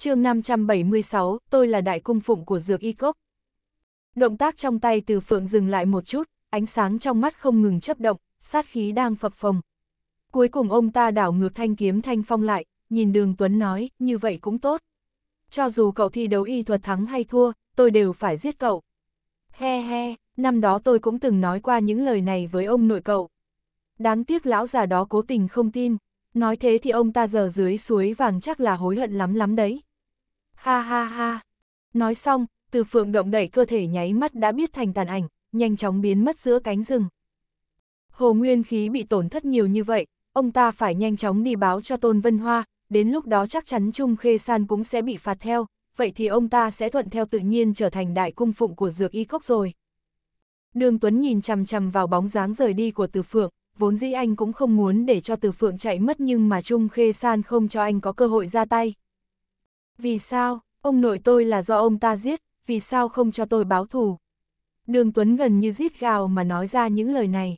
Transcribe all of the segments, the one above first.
chương 576, tôi là đại cung phụng của dược y cốc. Động tác trong tay từ phượng dừng lại một chút, ánh sáng trong mắt không ngừng chấp động, sát khí đang phập phồng. Cuối cùng ông ta đảo ngược thanh kiếm thanh phong lại, nhìn đường Tuấn nói, như vậy cũng tốt. Cho dù cậu thi đấu y thuật thắng hay thua, tôi đều phải giết cậu. He he, năm đó tôi cũng từng nói qua những lời này với ông nội cậu. Đáng tiếc lão già đó cố tình không tin, nói thế thì ông ta giờ dưới suối vàng chắc là hối hận lắm lắm đấy. Ha ha ha. Nói xong, từ phượng động đẩy cơ thể nháy mắt đã biết thành tàn ảnh, nhanh chóng biến mất giữa cánh rừng. Hồ Nguyên khí bị tổn thất nhiều như vậy, ông ta phải nhanh chóng đi báo cho Tôn Vân Hoa, đến lúc đó chắc chắn Trung Khê San cũng sẽ bị phạt theo, vậy thì ông ta sẽ thuận theo tự nhiên trở thành đại cung phụng của dược y cốc rồi. Đường Tuấn nhìn chằm chằm vào bóng dáng rời đi của Từ Phượng, vốn dĩ anh cũng không muốn để cho Từ Phượng chạy mất nhưng mà Trung Khê San không cho anh có cơ hội ra tay, vì sao, ông nội tôi là do ông ta giết, vì sao không cho tôi báo thù? Đường Tuấn gần như giết gào mà nói ra những lời này.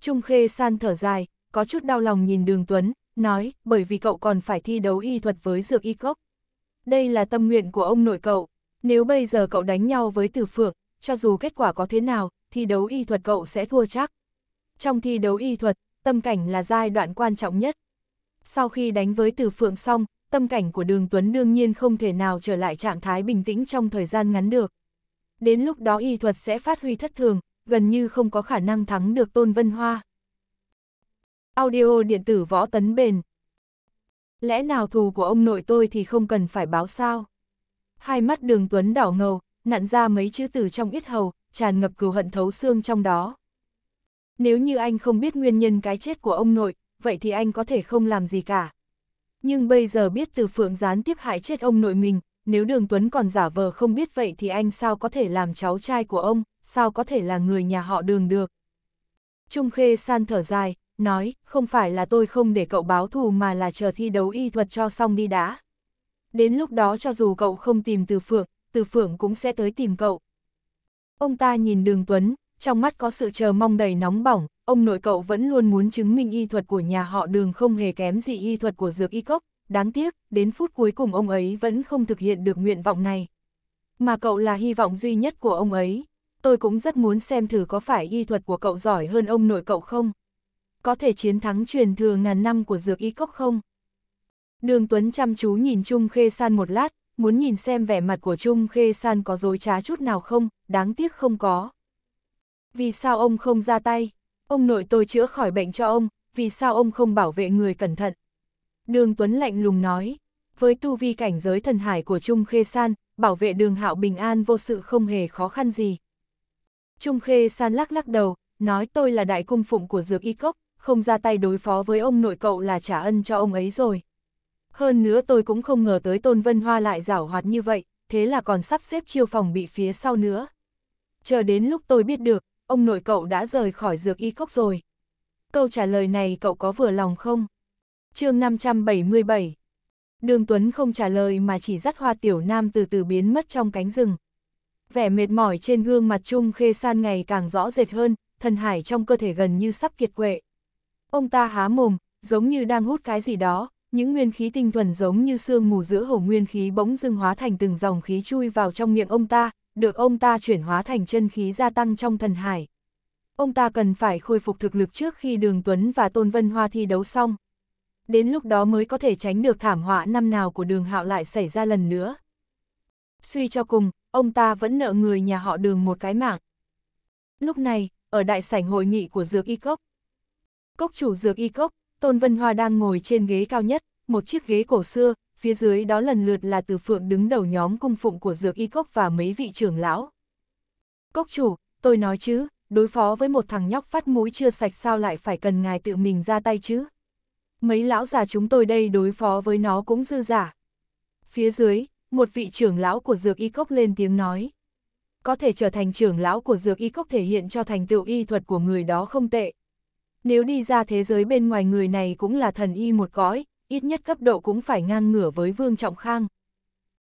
Trung Khê San thở dài, có chút đau lòng nhìn Đường Tuấn, nói, bởi vì cậu còn phải thi đấu y thuật với dược y cốc. Đây là tâm nguyện của ông nội cậu, nếu bây giờ cậu đánh nhau với tử Phượng, cho dù kết quả có thế nào, thi đấu y thuật cậu sẽ thua chắc. Trong thi đấu y thuật, tâm cảnh là giai đoạn quan trọng nhất. Sau khi đánh với tử Phượng xong, tâm cảnh của đường Tuấn đương nhiên không thể nào trở lại trạng thái bình tĩnh trong thời gian ngắn được. Đến lúc đó y thuật sẽ phát huy thất thường, gần như không có khả năng thắng được Tôn Vân Hoa. Audio điện tử võ tấn bền. Lẽ nào thù của ông nội tôi thì không cần phải báo sao? Hai mắt đường Tuấn đỏ ngầu, nặn ra mấy chữ từ trong ít hầu, tràn ngập cừu hận thấu xương trong đó. Nếu như anh không biết nguyên nhân cái chết của ông nội, vậy thì anh có thể không làm gì cả nhưng bây giờ biết từ phượng gián tiếp hại chết ông nội mình, nếu đường Tuấn còn giả vờ không biết vậy thì anh sao có thể làm cháu trai của ông, sao có thể là người nhà họ đường được. Trung Khê San thở dài, nói, không phải là tôi không để cậu báo thù mà là chờ thi đấu y thuật cho xong đi đã. Đến lúc đó cho dù cậu không tìm từ phượng, từ phượng cũng sẽ tới tìm cậu. Ông ta nhìn đường Tuấn, trong mắt có sự chờ mong đầy nóng bỏng, ông nội cậu vẫn luôn muốn chứng minh y thuật của nhà họ đường không hề kém gì y thuật của dược y cốc, đáng tiếc, đến phút cuối cùng ông ấy vẫn không thực hiện được nguyện vọng này. Mà cậu là hy vọng duy nhất của ông ấy, tôi cũng rất muốn xem thử có phải y thuật của cậu giỏi hơn ông nội cậu không? Có thể chiến thắng truyền thừa ngàn năm của dược y cốc không? Đường Tuấn chăm chú nhìn Trung Khê San một lát, muốn nhìn xem vẻ mặt của Trung Khê San có dối trá chút nào không, đáng tiếc không có. Vì sao ông không ra tay? Ông nội tôi chữa khỏi bệnh cho ông, vì sao ông không bảo vệ người cẩn thận? Đường Tuấn lạnh lùng nói, với tu vi cảnh giới thần hải của Trung Khê San, bảo vệ đường hạo bình an vô sự không hề khó khăn gì. Trung Khê San lắc lắc đầu, nói tôi là đại cung phụng của Dược Y Cốc, không ra tay đối phó với ông nội cậu là trả ân cho ông ấy rồi. Hơn nữa tôi cũng không ngờ tới Tôn Vân Hoa lại rảo hoạt như vậy, thế là còn sắp xếp chiêu phòng bị phía sau nữa. Chờ đến lúc tôi biết được, ông nội cậu đã rời khỏi dược y cốc rồi. Câu trả lời này cậu có vừa lòng không? chương 577 Đường Tuấn không trả lời mà chỉ dắt hoa tiểu nam từ từ biến mất trong cánh rừng. Vẻ mệt mỏi trên gương mặt Trung Khê San ngày càng rõ rệt hơn, thần hải trong cơ thể gần như sắp kiệt quệ. Ông ta há mồm, giống như đang hút cái gì đó, những nguyên khí tinh thuần giống như sương mù giữa hổ nguyên khí bỗng dưng hóa thành từng dòng khí chui vào trong miệng ông ta, được ông ta chuyển hóa thành chân khí gia tăng trong thần hải. Ông ta cần phải khôi phục thực lực trước khi Đường Tuấn và Tôn Vân Hoa thi đấu xong. Đến lúc đó mới có thể tránh được thảm họa năm nào của đường hạo lại xảy ra lần nữa. Suy cho cùng, ông ta vẫn nợ người nhà họ đường một cái mạng. Lúc này, ở đại sảnh hội nghị của Dược Y Cốc, Cốc chủ Dược Y Cốc, Tôn Vân Hoa đang ngồi trên ghế cao nhất, một chiếc ghế cổ xưa, phía dưới đó lần lượt là từ phượng đứng đầu nhóm cung phụng của dược y cốc và mấy vị trưởng lão. Cốc chủ, tôi nói chứ, đối phó với một thằng nhóc phát mũi chưa sạch sao lại phải cần ngài tự mình ra tay chứ. Mấy lão già chúng tôi đây đối phó với nó cũng dư giả. Phía dưới, một vị trưởng lão của dược y cốc lên tiếng nói. Có thể trở thành trưởng lão của dược y cốc thể hiện cho thành tựu y thuật của người đó không tệ. Nếu đi ra thế giới bên ngoài người này cũng là thần y một cõi, ít nhất cấp độ cũng phải ngang ngửa với Vương Trọng Khang.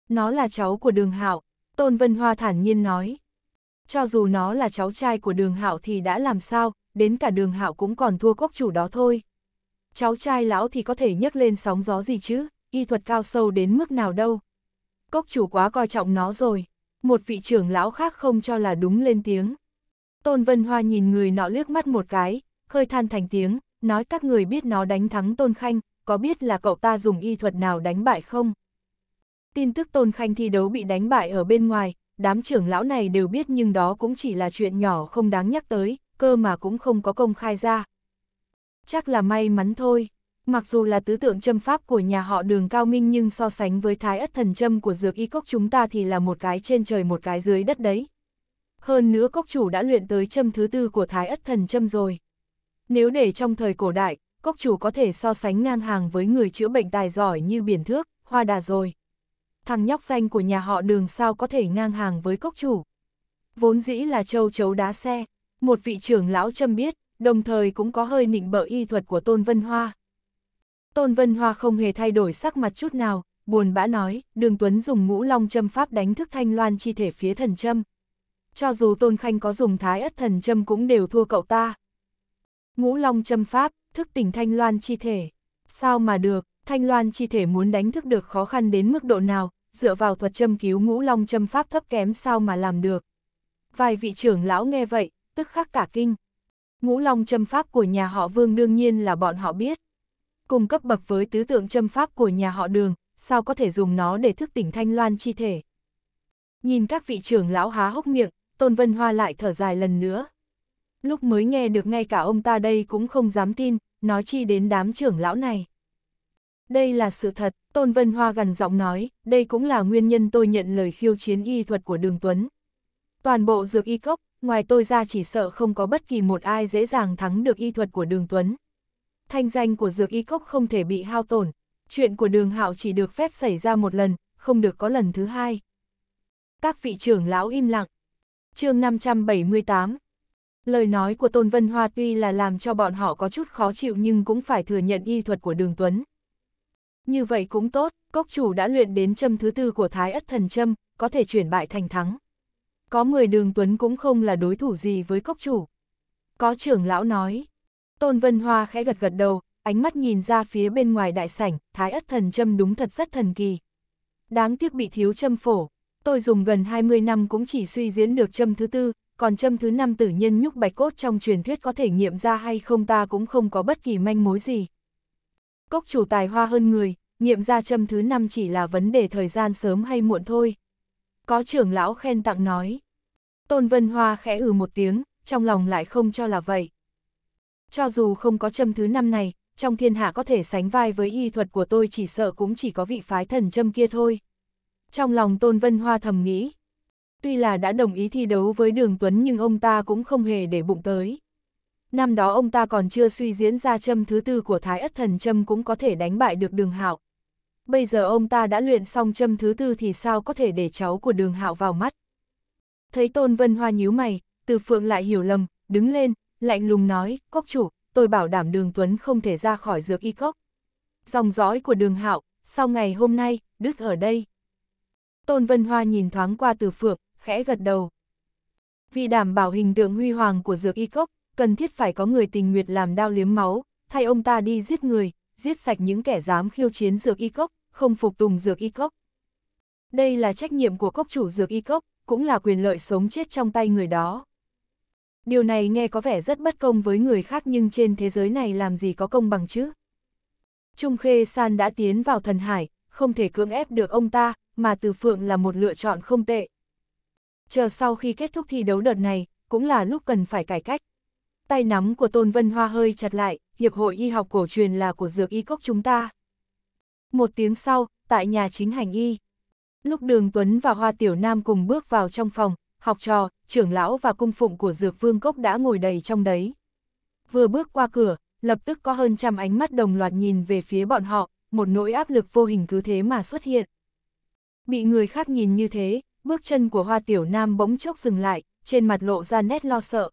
Nó là cháu của Đường Hạo, Tôn Vân Hoa thản nhiên nói. Cho dù nó là cháu trai của Đường Hạo thì đã làm sao, đến cả Đường Hạo cũng còn thua cốc chủ đó thôi. Cháu trai lão thì có thể nhấc lên sóng gió gì chứ, y thuật cao sâu đến mức nào đâu. Cốc chủ quá coi trọng nó rồi, một vị trưởng lão khác không cho là đúng lên tiếng. Tôn Vân Hoa nhìn người nọ liếc mắt một cái, hơi than thành tiếng, nói các người biết nó đánh thắng Tôn Khanh, có biết là cậu ta dùng y thuật nào đánh bại không? Tin tức Tôn Khanh thi đấu bị đánh bại ở bên ngoài, đám trưởng lão này đều biết nhưng đó cũng chỉ là chuyện nhỏ không đáng nhắc tới, cơ mà cũng không có công khai ra. Chắc là may mắn thôi, mặc dù là tứ tượng châm pháp của nhà họ đường cao minh nhưng so sánh với thái ất thần châm của dược y cốc chúng ta thì là một cái trên trời một cái dưới đất đấy. Hơn nữa cốc chủ đã luyện tới châm thứ tư của thái ất thần châm rồi. Nếu để trong thời cổ đại, cốc chủ có thể so sánh ngang hàng với người chữa bệnh tài giỏi như biển thước, hoa đà rồi. Thằng nhóc danh của nhà họ đường sao có thể ngang hàng với cốc chủ. Vốn dĩ là châu chấu đá xe, một vị trưởng lão châm biết, đồng thời cũng có hơi nịnh bợ y thuật của Tôn Vân Hoa. Tôn Vân Hoa không hề thay đổi sắc mặt chút nào, buồn bã nói, đường Tuấn dùng ngũ long châm pháp đánh thức thanh loan chi thể phía thần châm. Cho dù Tôn Khanh có dùng thái ất thần châm cũng đều thua cậu ta. Ngũ long châm pháp, thức tỉnh thanh loan chi thể. Sao mà được, thanh loan chi thể muốn đánh thức được khó khăn đến mức độ nào, dựa vào thuật châm cứu ngũ long châm pháp thấp kém sao mà làm được. Vài vị trưởng lão nghe vậy, tức khắc cả kinh. Ngũ long châm pháp của nhà họ vương đương nhiên là bọn họ biết. Cùng cấp bậc với tứ tượng châm pháp của nhà họ đường, sao có thể dùng nó để thức tỉnh thanh loan chi thể. Nhìn các vị trưởng lão há hốc miệng, Tôn Vân Hoa lại thở dài lần nữa lúc mới nghe được ngay cả ông ta đây cũng không dám tin, nói chi đến đám trưởng lão này. Đây là sự thật, Tôn Vân Hoa gần giọng nói, đây cũng là nguyên nhân tôi nhận lời khiêu chiến y thuật của Đường Tuấn. Toàn bộ dược y cốc, ngoài tôi ra chỉ sợ không có bất kỳ một ai dễ dàng thắng được y thuật của Đường Tuấn. Thanh danh của dược y cốc không thể bị hao tổn, chuyện của Đường Hạo chỉ được phép xảy ra một lần, không được có lần thứ hai. Các vị trưởng lão im lặng. chương 578, Lời nói của Tôn Vân Hoa tuy là làm cho bọn họ có chút khó chịu nhưng cũng phải thừa nhận y thuật của Đường Tuấn. Như vậy cũng tốt, cốc chủ đã luyện đến châm thứ tư của Thái Ất Thần Châm, có thể chuyển bại thành thắng. Có người Đường Tuấn cũng không là đối thủ gì với cốc chủ. Có trưởng lão nói. Tôn Vân Hoa khẽ gật gật đầu, ánh mắt nhìn ra phía bên ngoài đại sảnh, Thái Ất Thần Châm đúng thật rất thần kỳ. Đáng tiếc bị thiếu châm phổ, tôi dùng gần 20 năm cũng chỉ suy diễn được châm thứ tư, còn châm thứ năm tử nhân nhúc bạch cốt trong truyền thuyết có thể nghiệm ra hay không ta cũng không có bất kỳ manh mối gì. Cốc chủ tài hoa hơn người, nghiệm ra châm thứ năm chỉ là vấn đề thời gian sớm hay muộn thôi. Có trưởng lão khen tặng nói. Tôn Vân Hoa khẽ ừ một tiếng, trong lòng lại không cho là vậy. Cho dù không có châm thứ năm này, trong thiên hạ có thể sánh vai với y thuật của tôi chỉ sợ cũng chỉ có vị phái thần châm kia thôi. Trong lòng Tôn Vân Hoa thầm nghĩ, Tuy là đã đồng ý thi đấu với Đường Tuấn nhưng ông ta cũng không hề để bụng tới. Năm đó ông ta còn chưa suy diễn ra châm thứ tư của Thái Ất Thần Châm cũng có thể đánh bại được Đường Hạo. Bây giờ ông ta đã luyện xong châm thứ tư thì sao có thể để cháu của Đường Hạo vào mắt. Thấy Tôn Vân Hoa nhíu mày, Từ Phượng lại hiểu lầm, đứng lên, lạnh lùng nói, cốc chủ, tôi bảo đảm Đường Tuấn không thể ra khỏi dược y cốc. Dòng dõi của Đường Hạo, sau ngày hôm nay, đứt ở đây. Tôn Vân Hoa nhìn thoáng qua Từ Phượng, khẽ gật đầu. Vì đảm bảo hình tượng huy hoàng của dược y cốc, cần thiết phải có người tình nguyệt làm đao liếm máu, thay ông ta đi giết người, giết sạch những kẻ dám khiêu chiến dược y cốc, không phục tùng dược y cốc. Đây là trách nhiệm của cốc chủ dược y cốc, cũng là quyền lợi sống chết trong tay người đó. Điều này nghe có vẻ rất bất công với người khác nhưng trên thế giới này làm gì có công bằng chứ. Trung Khê San đã tiến vào thần hải, không thể cưỡng ép được ông ta, mà Từ Phượng là một lựa chọn không tệ chờ sau khi kết thúc thi đấu đợt này, cũng là lúc cần phải cải cách. Tay nắm của Tôn Vân Hoa hơi chặt lại, Hiệp hội Y học cổ truyền là của dược y cốc chúng ta. Một tiếng sau, tại nhà chính hành y. Lúc Đường Tuấn và Hoa Tiểu Nam cùng bước vào trong phòng, học trò, trưởng lão và cung phụng của dược vương cốc đã ngồi đầy trong đấy. Vừa bước qua cửa, lập tức có hơn trăm ánh mắt đồng loạt nhìn về phía bọn họ, một nỗi áp lực vô hình cứ thế mà xuất hiện. Bị người khác nhìn như thế, bước chân của hoa tiểu nam bỗng chốc dừng lại, trên mặt lộ ra nét lo sợ.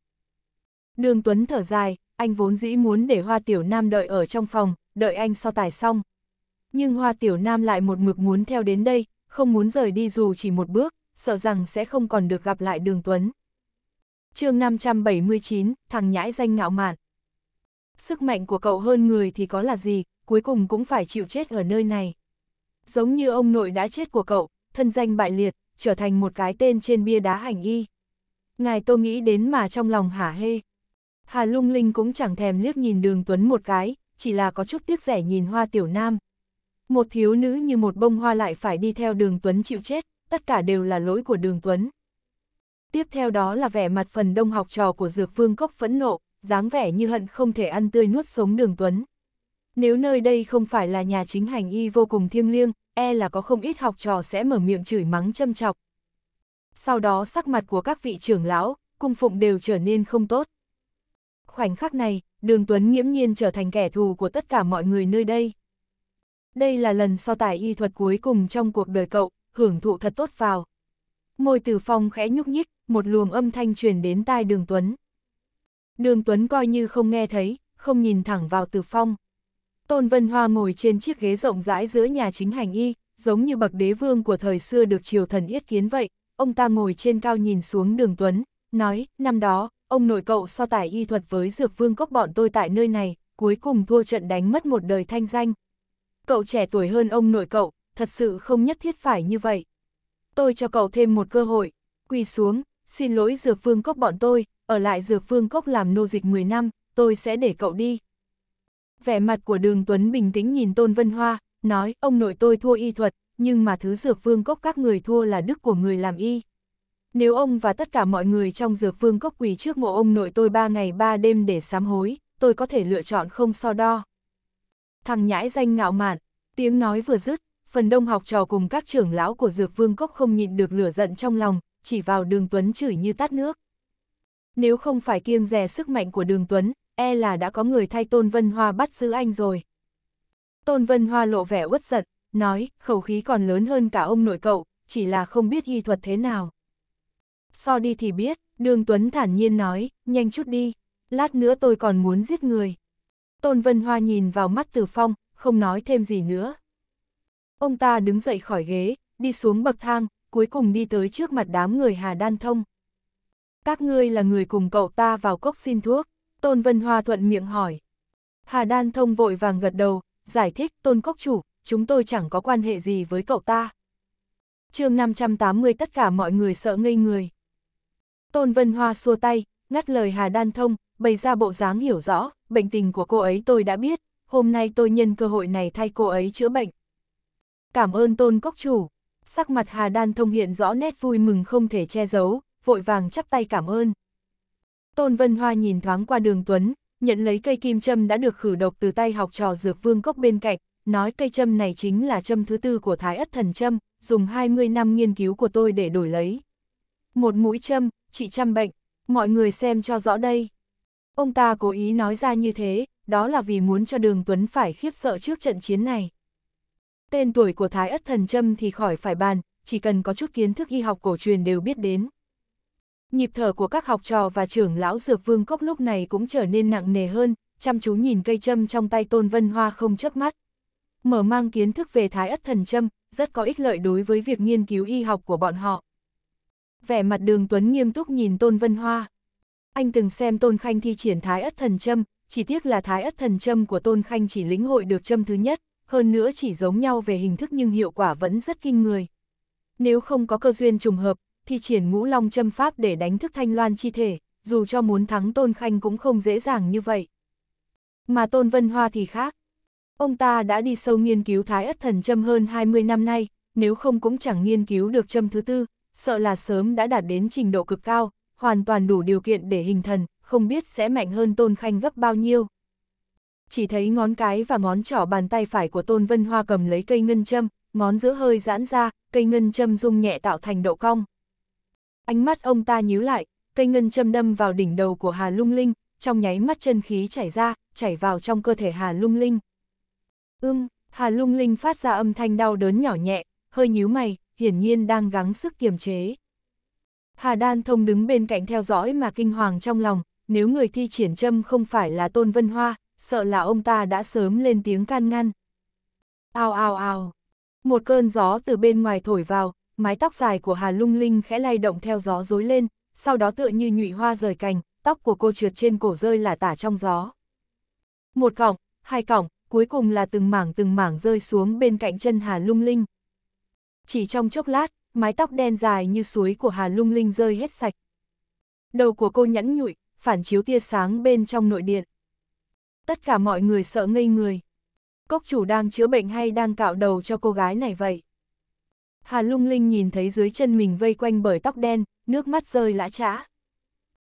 Đường Tuấn thở dài, anh vốn dĩ muốn để hoa tiểu nam đợi ở trong phòng, đợi anh so tài xong. Nhưng hoa tiểu nam lại một mực muốn theo đến đây, không muốn rời đi dù chỉ một bước, sợ rằng sẽ không còn được gặp lại đường Tuấn. chương 579, thằng nhãi danh ngạo mạn. Sức mạnh của cậu hơn người thì có là gì, cuối cùng cũng phải chịu chết ở nơi này. Giống như ông nội đã chết của cậu, thân danh bại liệt, trở thành một cái tên trên bia đá hành y. Ngài Tô nghĩ đến mà trong lòng hả hê. Hà lung linh cũng chẳng thèm liếc nhìn đường Tuấn một cái, chỉ là có chút tiếc rẻ nhìn hoa tiểu nam. Một thiếu nữ như một bông hoa lại phải đi theo đường Tuấn chịu chết, tất cả đều là lỗi của đường Tuấn. Tiếp theo đó là vẻ mặt phần đông học trò của Dược Vương Cốc phẫn nộ, dáng vẻ như hận không thể ăn tươi nuốt sống đường Tuấn. Nếu nơi đây không phải là nhà chính hành y vô cùng thiêng liêng, e là có không ít học trò sẽ mở miệng chửi mắng châm chọc. Sau đó sắc mặt của các vị trưởng lão, cung phụng đều trở nên không tốt. Khoảnh khắc này, Đường Tuấn nghiễm nhiên trở thành kẻ thù của tất cả mọi người nơi đây. Đây là lần so tài y thuật cuối cùng trong cuộc đời cậu, hưởng thụ thật tốt vào. Môi từ phong khẽ nhúc nhích, một luồng âm thanh truyền đến tai đường Tuấn. Đường Tuấn coi như không nghe thấy, không nhìn thẳng vào từ phong. Tôn Vân Hoa ngồi trên chiếc ghế rộng rãi giữa nhà chính hành y, giống như bậc đế vương của thời xưa được triều thần yết kiến vậy, ông ta ngồi trên cao nhìn xuống đường Tuấn, nói, năm đó, ông nội cậu so tài y thuật với dược vương cốc bọn tôi tại nơi này, cuối cùng thua trận đánh mất một đời thanh danh. Cậu trẻ tuổi hơn ông nội cậu, thật sự không nhất thiết phải như vậy. Tôi cho cậu thêm một cơ hội, quỳ xuống, xin lỗi dược vương cốc bọn tôi, ở lại dược vương cốc làm nô dịch 10 năm, tôi sẽ để cậu đi, Vẻ mặt của đường Tuấn bình tĩnh nhìn Tôn Vân Hoa, nói ông nội tôi thua y thuật, nhưng mà thứ dược vương cốc các người thua là đức của người làm y. Nếu ông và tất cả mọi người trong dược vương cốc quỳ trước mộ ông nội tôi ba ngày ba đêm để sám hối, tôi có thể lựa chọn không so đo. Thằng nhãi danh ngạo mạn, tiếng nói vừa dứt, phần đông học trò cùng các trưởng lão của dược vương cốc không nhịn được lửa giận trong lòng, chỉ vào đường Tuấn chửi như tắt nước. Nếu không phải kiêng rè sức mạnh của đường Tuấn, e là đã có người thay Tôn Vân Hoa bắt giữ anh rồi. Tôn Vân Hoa lộ vẻ uất giận, nói, khẩu khí còn lớn hơn cả ông nội cậu, chỉ là không biết y thuật thế nào. So đi thì biết, Đường Tuấn thản nhiên nói, nhanh chút đi, lát nữa tôi còn muốn giết người. Tôn Vân Hoa nhìn vào mắt từ Phong, không nói thêm gì nữa. Ông ta đứng dậy khỏi ghế, đi xuống bậc thang, cuối cùng đi tới trước mặt đám người Hà Đan Thông. Các ngươi là người cùng cậu ta vào cốc xin thuốc. Tôn Vân Hoa thuận miệng hỏi. Hà Đan Thông vội vàng gật đầu, giải thích Tôn Cốc Chủ, chúng tôi chẳng có quan hệ gì với cậu ta. chương 580 tất cả mọi người sợ ngây người. Tôn Vân Hoa xua tay, ngắt lời Hà Đan Thông, bày ra bộ dáng hiểu rõ, bệnh tình của cô ấy tôi đã biết, hôm nay tôi nhân cơ hội này thay cô ấy chữa bệnh. Cảm ơn Tôn Cốc Chủ, sắc mặt Hà Đan Thông hiện rõ nét vui mừng không thể che giấu, vội vàng chắp tay cảm ơn. Tôn Vân Hoa nhìn thoáng qua đường Tuấn, nhận lấy cây kim châm đã được khử độc từ tay học trò dược vương cốc bên cạnh, nói cây châm này chính là châm thứ tư của Thái Ất Thần Châm, dùng 20 năm nghiên cứu của tôi để đổi lấy. Một mũi châm, trị trăm bệnh, mọi người xem cho rõ đây. Ông ta cố ý nói ra như thế, đó là vì muốn cho đường Tuấn phải khiếp sợ trước trận chiến này. Tên tuổi của Thái Ất Thần Châm thì khỏi phải bàn, chỉ cần có chút kiến thức y học cổ truyền đều biết đến. Nhịp thở của các học trò và trưởng lão dược vương cốc lúc này cũng trở nên nặng nề hơn, chăm chú nhìn cây châm trong tay Tôn Vân Hoa không chớp mắt. Mở mang kiến thức về thái ất thần châm, rất có ích lợi đối với việc nghiên cứu y học của bọn họ. Vẻ mặt đường Tuấn nghiêm túc nhìn Tôn Vân Hoa. Anh từng xem Tôn Khanh thi triển thái ất thần châm, chỉ tiếc là thái ất thần châm của Tôn Khanh chỉ lĩnh hội được châm thứ nhất, hơn nữa chỉ giống nhau về hình thức nhưng hiệu quả vẫn rất kinh người. Nếu không có cơ duyên trùng hợp, thi triển ngũ long châm pháp để đánh thức thanh loan chi thể, dù cho muốn thắng Tôn Khanh cũng không dễ dàng như vậy. Mà Tôn Vân Hoa thì khác. Ông ta đã đi sâu nghiên cứu thái ất thần châm hơn 20 năm nay, nếu không cũng chẳng nghiên cứu được châm thứ tư, sợ là sớm đã đạt đến trình độ cực cao, hoàn toàn đủ điều kiện để hình thần, không biết sẽ mạnh hơn Tôn Khanh gấp bao nhiêu. Chỉ thấy ngón cái và ngón trỏ bàn tay phải của Tôn Vân Hoa cầm lấy cây ngân châm, ngón giữa hơi giãn ra, cây ngân châm rung nhẹ tạo thành độ cong. Ánh mắt ông ta nhíu lại, cây ngân châm đâm vào đỉnh đầu của Hà Lung Linh, trong nháy mắt chân khí chảy ra, chảy vào trong cơ thể Hà Lung Linh. Ưm, Hà Lung Linh phát ra âm thanh đau đớn nhỏ nhẹ, hơi nhíu mày, hiển nhiên đang gắng sức kiềm chế. Hà Đan Thông đứng bên cạnh theo dõi mà kinh hoàng trong lòng, nếu người thi triển châm không phải là Tôn Vân Hoa, sợ là ông ta đã sớm lên tiếng can ngăn. Ao ao ao, một cơn gió từ bên ngoài thổi vào, mái tóc dài của Hà lung linh khẽ lay động theo gió rối lên, sau đó tựa như nhụy hoa rời cành, tóc của cô trượt trên cổ rơi là tả trong gió. Một cọng, hai cọng, cuối cùng là từng mảng từng mảng rơi xuống bên cạnh chân Hà lung linh. Chỉ trong chốc lát, mái tóc đen dài như suối của Hà lung linh rơi hết sạch. Đầu của cô nhẵn nhụi, phản chiếu tia sáng bên trong nội điện. Tất cả mọi người sợ ngây người. Cốc chủ đang chữa bệnh hay đang cạo đầu cho cô gái này vậy? Hà lung linh nhìn thấy dưới chân mình vây quanh bởi tóc đen, nước mắt rơi lã trã.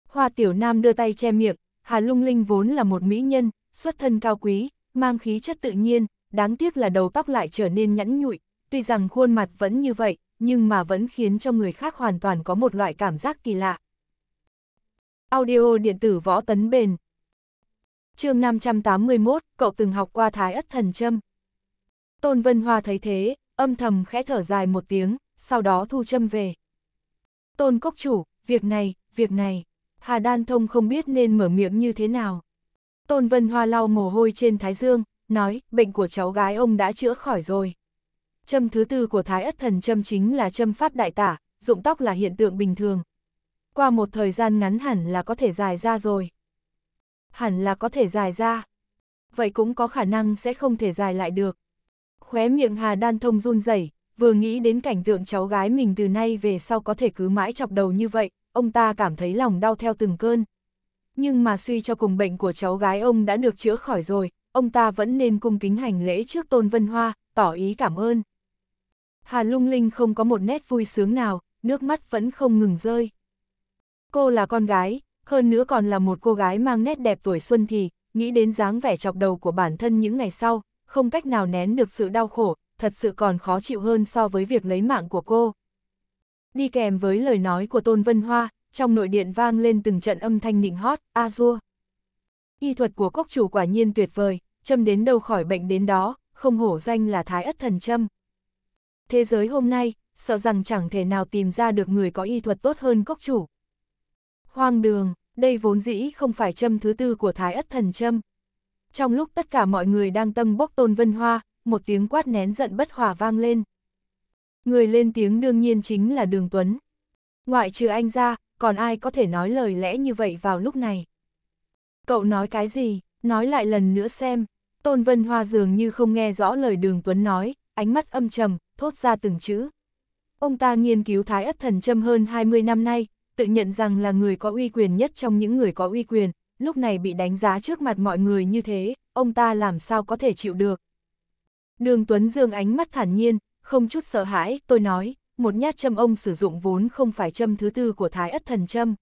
Hoa tiểu nam đưa tay che miệng, Hà lung linh vốn là một mỹ nhân, xuất thân cao quý, mang khí chất tự nhiên, đáng tiếc là đầu tóc lại trở nên nhẵn nhụi, tuy rằng khuôn mặt vẫn như vậy, nhưng mà vẫn khiến cho người khác hoàn toàn có một loại cảm giác kỳ lạ. Audio điện tử võ tấn bền chương 581, cậu từng học qua thái ất thần châm. Tôn Vân Hoa thấy thế, âm thầm khẽ thở dài một tiếng, sau đó thu châm về. Tôn cốc chủ, việc này, việc này, Hà Đan Thông không biết nên mở miệng như thế nào. Tôn Vân Hoa lau mồ hôi trên thái dương, nói, bệnh của cháu gái ông đã chữa khỏi rồi. Châm thứ tư của Thái Ất Thần châm chính là châm pháp đại tả, dụng tóc là hiện tượng bình thường. Qua một thời gian ngắn hẳn là có thể dài ra rồi. Hẳn là có thể dài ra. Vậy cũng có khả năng sẽ không thể dài lại được khóe miệng Hà Đan Thông run rẩy, vừa nghĩ đến cảnh tượng cháu gái mình từ nay về sau có thể cứ mãi chọc đầu như vậy, ông ta cảm thấy lòng đau theo từng cơn. Nhưng mà suy cho cùng bệnh của cháu gái ông đã được chữa khỏi rồi, ông ta vẫn nên cung kính hành lễ trước Tôn Vân Hoa, tỏ ý cảm ơn. Hà Lung Linh không có một nét vui sướng nào, nước mắt vẫn không ngừng rơi. Cô là con gái, hơn nữa còn là một cô gái mang nét đẹp tuổi xuân thì, nghĩ đến dáng vẻ chọc đầu của bản thân những ngày sau, không cách nào nén được sự đau khổ, thật sự còn khó chịu hơn so với việc lấy mạng của cô. Đi kèm với lời nói của Tôn Vân Hoa, trong nội điện vang lên từng trận âm thanh nịnh hót, a dua. Y thuật của cốc chủ quả nhiên tuyệt vời, châm đến đâu khỏi bệnh đến đó, không hổ danh là thái ất thần châm. Thế giới hôm nay, sợ rằng chẳng thể nào tìm ra được người có y thuật tốt hơn cốc chủ. Hoang đường, đây vốn dĩ không phải châm thứ tư của thái ất thần châm. Trong lúc tất cả mọi người đang tâm bốc tôn vân hoa, một tiếng quát nén giận bất hòa vang lên. Người lên tiếng đương nhiên chính là Đường Tuấn. Ngoại trừ anh ra, còn ai có thể nói lời lẽ như vậy vào lúc này. Cậu nói cái gì, nói lại lần nữa xem. Tôn Vân Hoa dường như không nghe rõ lời Đường Tuấn nói, ánh mắt âm trầm, thốt ra từng chữ. Ông ta nghiên cứu thái ất thần châm hơn 20 năm nay, tự nhận rằng là người có uy quyền nhất trong những người có uy quyền, lúc này bị đánh giá trước mặt mọi người như thế, ông ta làm sao có thể chịu được. Đường Tuấn Dương ánh mắt thản nhiên, không chút sợ hãi, tôi nói, một nhát châm ông sử dụng vốn không phải châm thứ tư của Thái Ất Thần Châm.